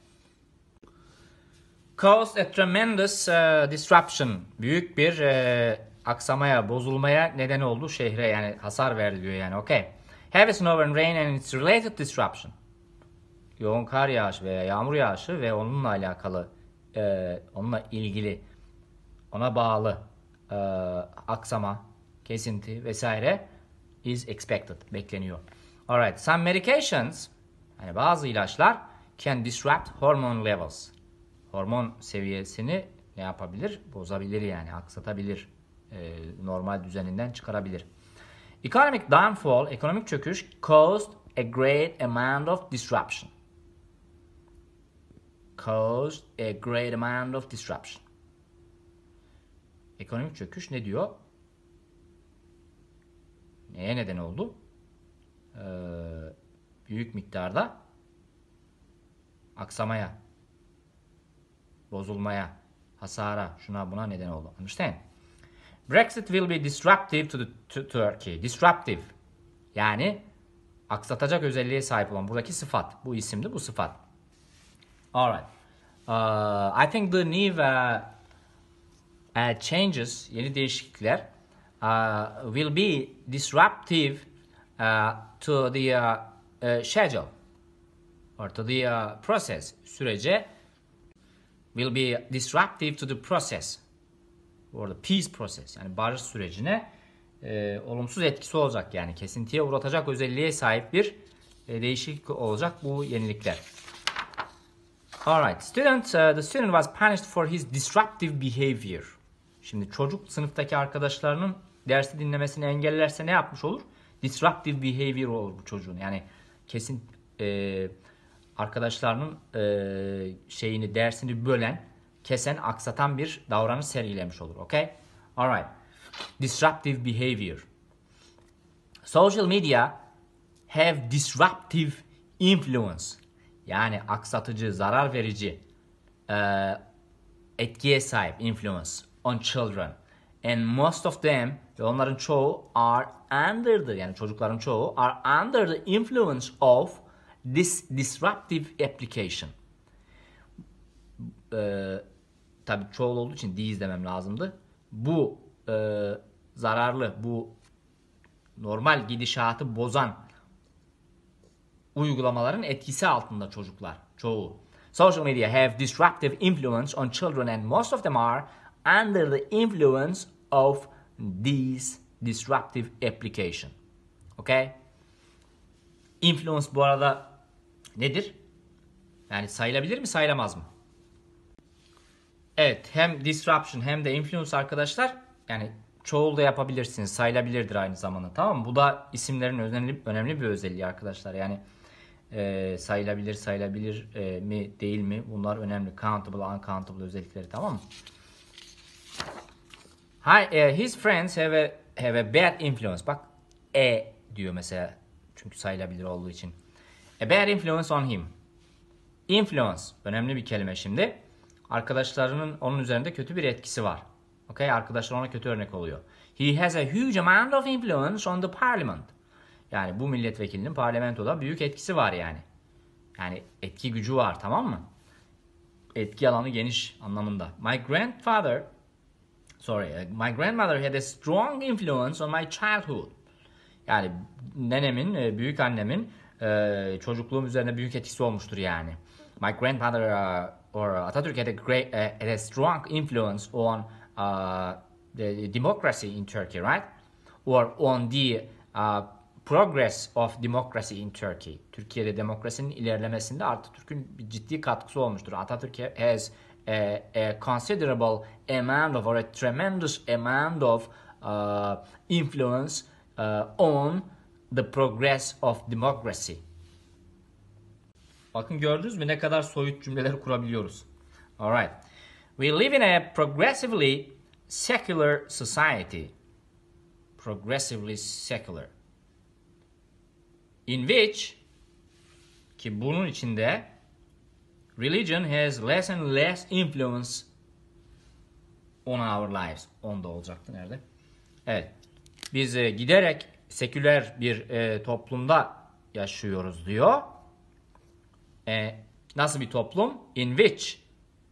Caused a tremendous uh, disruption. Büyük bir uh, aksamaya, bozulmaya neden oldu şehre yani hasar verdi diyor yani okey. Heavy snow and rain and its related disruption. Yoğun kar yağışı veya yağmur yağışı ve onunla alakalı, e, onunla ilgili ona bağlı e, aksama, kesinti vesaire is expected, bekleniyor. Alright, some medications, yani bazı ilaçlar can disrupt hormone levels. Hormon seviyesini ne yapabilir? Bozabilir yani, aksatabilir. E, normal düzeninden çıkarabilir. Economic downfall, ekonomik çöküş caused a great amount of disruption. Caused a great amount of disruption. Ekonomik çöküş ne diyor? Neye neden oldu? Ee, büyük miktarda aksamaya, bozulmaya, hasara, şuna buna neden oldu. Understand? Brexit will be disruptive to, the, to Turkey. Disruptive. Yani aksatacak özelliğe sahip olan buradaki sıfat. Bu isimdi bu sıfat. Alright. Uh, I think the new uh, uh, changes, yeni değişiklikler uh, will be disruptive uh, to the uh, uh, schedule or to the uh, process sürece will be disruptive to the process or the peace process yani barış sürecine e, olumsuz etkisi olacak yani kesintiye uğratacak özelliğe sahip bir e, değişiklik olacak bu yenilikler. Alright, student, uh, the student was punished for his disruptive behavior. Şimdi çocuk sınıftaki arkadaşlarının dersi dinlemesini engellerse ne yapmış olur? Disruptive behavior olur bu çocuğun. Yani kesin e, arkadaşlarının e, şeyini dersini bölen, kesen, aksatan bir davranış sergilemiş olur. Okay? Alright. Disruptive behavior. Social media have disruptive influence. Yani aksatıcı, zarar verici e, etkiye sahip influence on children. And most of them ve onların çoğu are under the yani çocukların çoğu are under the influence of this disruptive application. Ee, tabii çoğul olduğu için these demem lazımdı. Bu e, zararlı, bu normal gidişatı bozan uygulamaların etkisi altında çocuklar çoğu. Social media have disruptive influence on children and most of them are under the influence of these disruptive application. Okay? Influence bu arada nedir? Yani sayılabilir mi sayılamaz mı? Evet hem disruption hem de influence arkadaşlar yani çoğul da yapabilirsiniz sayılabilirdir aynı zamanda tamam mı? Bu da isimlerin önemli, önemli bir özelliği arkadaşlar yani e, sayılabilir sayılabilir e, mi değil mi bunlar önemli countable uncountable özellikleri tamam mı? Hi, uh, his friends have a have a bad influence. Bak e diyor mesela. Çünkü sayılabilir olduğu için. A bad influence on him. Influence önemli bir kelime şimdi. Arkadaşlarının onun üzerinde kötü bir etkisi var. Okay, arkadaşlar ona kötü örnek oluyor. He has a huge amount of influence on the parliament. Yani bu milletvekilinin parlamentoda büyük etkisi var yani. Yani etki gücü var tamam mı? Etki alanı geniş anlamında. My grandfather sorry, uh, my grandmother had a strong influence on my childhood. Yani nenemin, e, büyük annemin e, çocukluğum üzerine büyük etkisi olmuştur yani. My grandmother uh, or Atatürk had a great, uh, had a strong influence on uh, the democracy in Turkey, right? Or on the uh, progress of democracy in Turkey. Türkiye'de demokrasinin ilerlemesinde Atatürk'ün ciddi katkısı olmuştur. Atatürk has a, e, a e, considerable amount of or a tremendous amount of uh, influence uh, on the progress of democracy. Bakın gördünüz mü ne kadar soyut cümleler kurabiliyoruz. Alright. We live in a progressively secular society. Progressively secular. In which ki bunun içinde religion has less and less influence on our lives. On da olacaktı nerede? Evet. Biz e, giderek seküler bir e, toplumda yaşıyoruz diyor. E, nasıl bir toplum? In which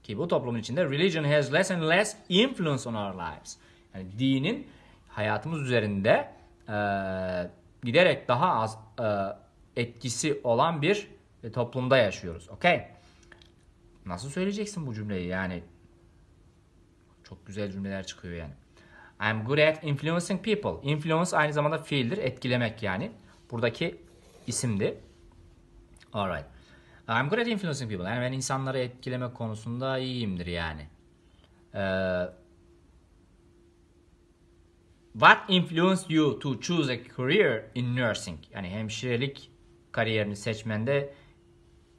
ki bu toplumun içinde religion has less and less influence on our lives. Yani dinin hayatımız üzerinde e, giderek daha az e, etkisi olan bir e, toplumda yaşıyoruz. Okay? Nasıl söyleyeceksin bu cümleyi yani? Çok güzel cümleler çıkıyor yani. I'm good at influencing people. Influence aynı zamanda fiildir. Etkilemek yani. Buradaki isimdi. Alright. I'm good at influencing people. Yani ben insanları etkileme konusunda iyiyimdir yani. Ee, what influenced you to choose a career in nursing? Yani hemşirelik kariyerini seçmende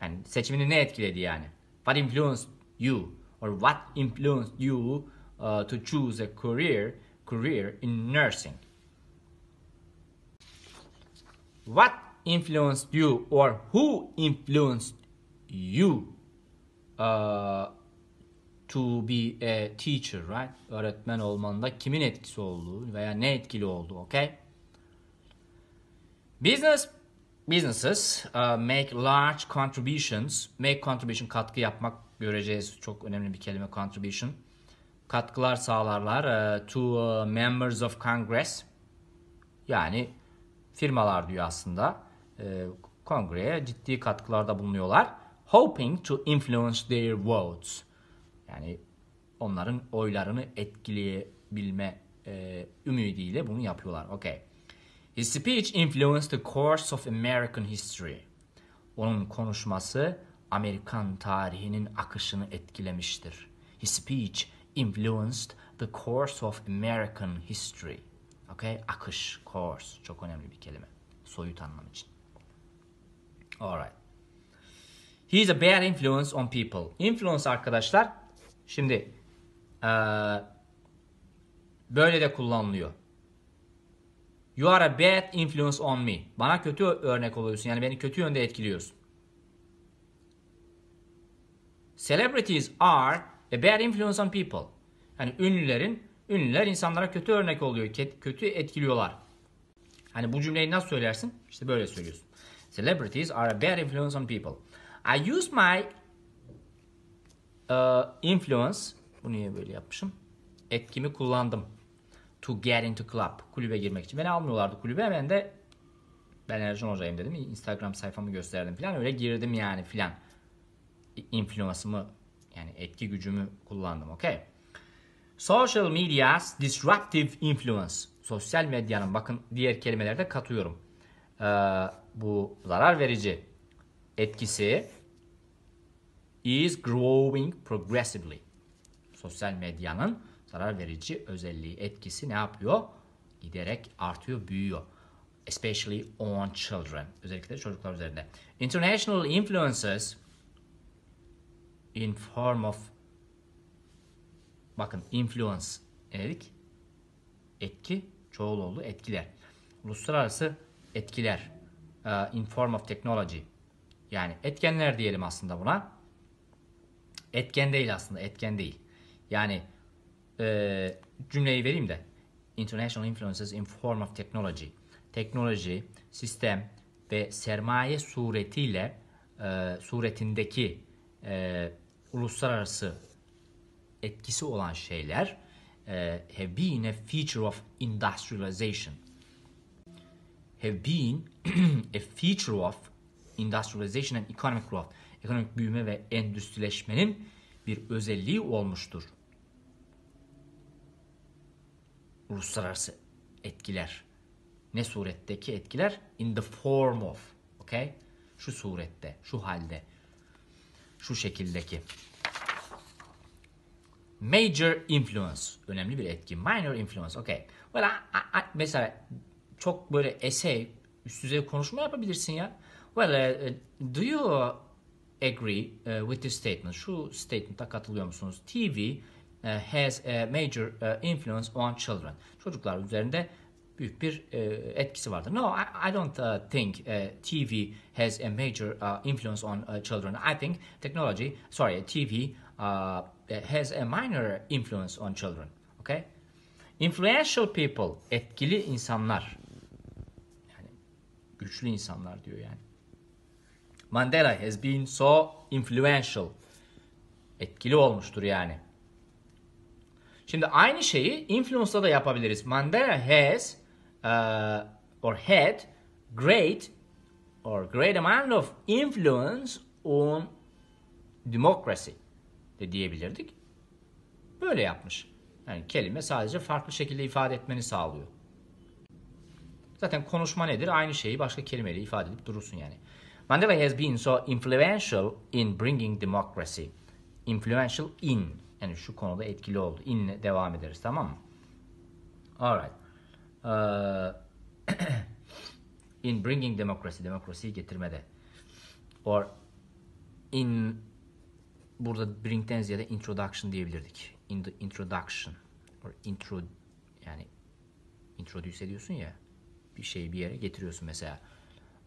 yani seçimini ne etkiledi yani? what influenced you or what influenced you uh, to choose a career career in nursing what influenced you or who influenced you uh, to be a teacher right öğretmen olmanda kimin etkisi oldu veya ne etkili oldu okay business businesses uh, make large contributions. Make contribution katkı yapmak göreceğiz. Çok önemli bir kelime contribution. Katkılar sağlarlar uh, to uh, members of Congress. Yani firmalar diyor aslında. E, kongreye ciddi katkılarda bulunuyorlar. Hoping to influence their votes. Yani onların oylarını etkileyebilme e, ümidiyle bunu yapıyorlar. Okay. His speech influenced the course of American history. Onun konuşması Amerikan tarihinin akışını etkilemiştir. His speech influenced the course of American history. Okay? Akış, course. Çok önemli bir kelime. Soyut anlam için. Alright. He is a bad influence on people. Influence arkadaşlar. Şimdi ee, böyle de kullanılıyor. You are a bad influence on me. Bana kötü örnek oluyorsun. Yani beni kötü yönde etkiliyorsun. Celebrities are a bad influence on people. Yani ünlülerin, ünlüler insanlara kötü örnek oluyor. Kötü etkiliyorlar. Hani bu cümleyi nasıl söylersin? İşte böyle söylüyorsun. Celebrities are a bad influence on people. I use my uh, influence. Bu niye böyle yapmışım? Etkimi kullandım to get into club. Kulübe girmek için. Beni almıyorlardı kulübe. Hemen de ben Ercan Hoca'yım dedim. Instagram sayfamı gösterdim falan. Öyle girdim yani filan. İnfluansımı yani etki gücümü kullandım. Okey. Social media's disruptive influence. Sosyal medyanın bakın diğer kelimelerde katıyorum. Ee, bu zarar verici etkisi is growing progressively. Sosyal medyanın zarar verici özelliği, etkisi ne yapıyor? Giderek artıyor, büyüyor. Especially on children. Özellikle çocuklar üzerinde. International influences in form of bakın influence ne dedik? Etki, çoğul oldu etkiler. Uluslararası etkiler. Uh, in form of technology. Yani etkenler diyelim aslında buna. Etken değil aslında, etken değil. Yani e, cümleyi vereyim de. International influences in form of technology. Teknoloji, sistem ve sermaye suretiyle e, suretindeki e, uluslararası etkisi olan şeyler e, have been a feature of industrialization. Have been a feature of industrialization and economic growth. Ekonomik büyüme ve endüstrileşmenin bir özelliği olmuştur. uluslararası etkiler. Ne suretteki etkiler? In the form of. Okay? Şu surette, şu halde. Şu şekildeki. Major influence. Önemli bir etki. Minor influence. Okay. Well, I, I, I, mesela çok böyle essay, üst düzey konuşma yapabilirsin ya. Well, uh, uh do you agree uh, with this statement? Şu statement'a katılıyor musunuz? TV e, has a major e, influence on children. Çocuklar üzerinde büyük bir e, etkisi vardır. No, I, don't uh, think TV has a major uh, influence on uh, children. I think technology, sorry, TV has a minor influence on children. Okay? Influential people, etkili insanlar. Yani güçlü insanlar diyor yani. Mandela has been so influential. Etkili olmuştur yani. Şimdi aynı şeyi influence'da da yapabiliriz. Mandela has uh, or had great or great amount of influence on democracy de diyebilirdik. Böyle yapmış. Yani kelime sadece farklı şekilde ifade etmeni sağlıyor. Zaten konuşma nedir? Aynı şeyi başka kelimeyle ifade edip durursun yani. Mandela has been so influential in bringing democracy. Influential in yani şu konuda etkili oldu. İnle devam ederiz tamam mı? Alright. Uh, ee, in bringing democracy, demokrasiyi getirmede. Or in burada bring'den ziyade introduction diyebilirdik. In the introduction or intro yani introduce ediyorsun ya bir şeyi bir yere getiriyorsun mesela.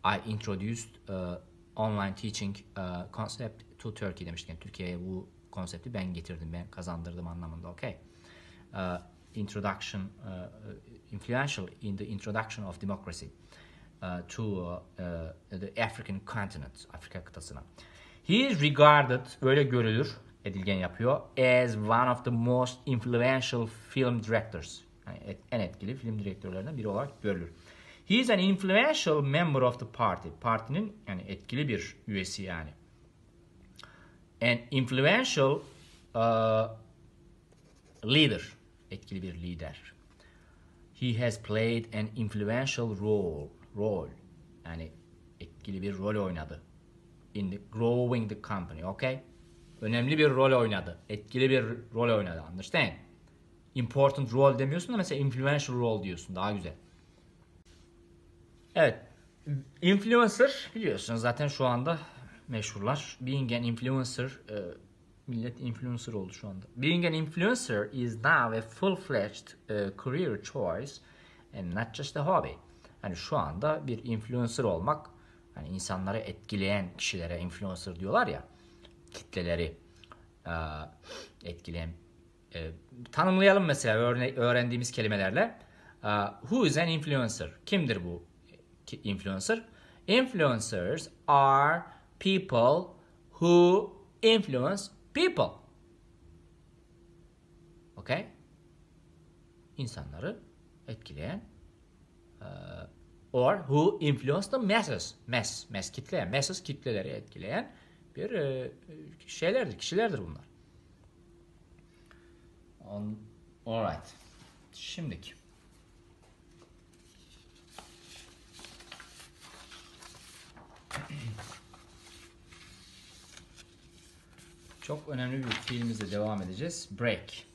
I introduced uh, online teaching uh, concept to Turkey demiştik. Yani Türkiye'ye bu konsepti ben getirdim, ben kazandırdım anlamında. Okay. Uh, introduction, uh, influential in the introduction of democracy uh, to uh, uh, the African continent, Afrika kıtasına. He is regarded, böyle görülür, edilgen yapıyor, as one of the most influential film directors. Yani et, en etkili film direktörlerinden biri olarak görülür. He is an influential member of the party. Partinin yani etkili bir üyesi yani an influential uh, leader. Etkili bir lider. He has played an influential role. Role. Yani etkili bir rol oynadı. In the growing the company. Okay? Önemli bir rol oynadı. Etkili bir rol oynadı. Understand? Important role demiyorsun da mesela influential role diyorsun. Daha güzel. Evet. Influencer biliyorsunuz zaten şu anda meşhurlar. Being an influencer e, millet influencer oldu şu anda. Being an influencer is now a full-fledged uh, career choice and not just a hobby. Yani şu anda bir influencer olmak yani insanları etkileyen kişilere influencer diyorlar ya kitleleri uh, etkileyen e, tanımlayalım mesela örne öğrendiğimiz kelimelerle. Uh, who is an influencer? Kimdir bu influencer? Influencers are people who influence people. Okay? İnsanları etkileyen uh, or who influence the masses. Mass, mass kitleyen, masses kitleleri etkileyen bir e, şeylerdir, kişilerdir bunlar. On, alright. Şimdiki. Çok önemli bir filmimizle devam edeceğiz. Break.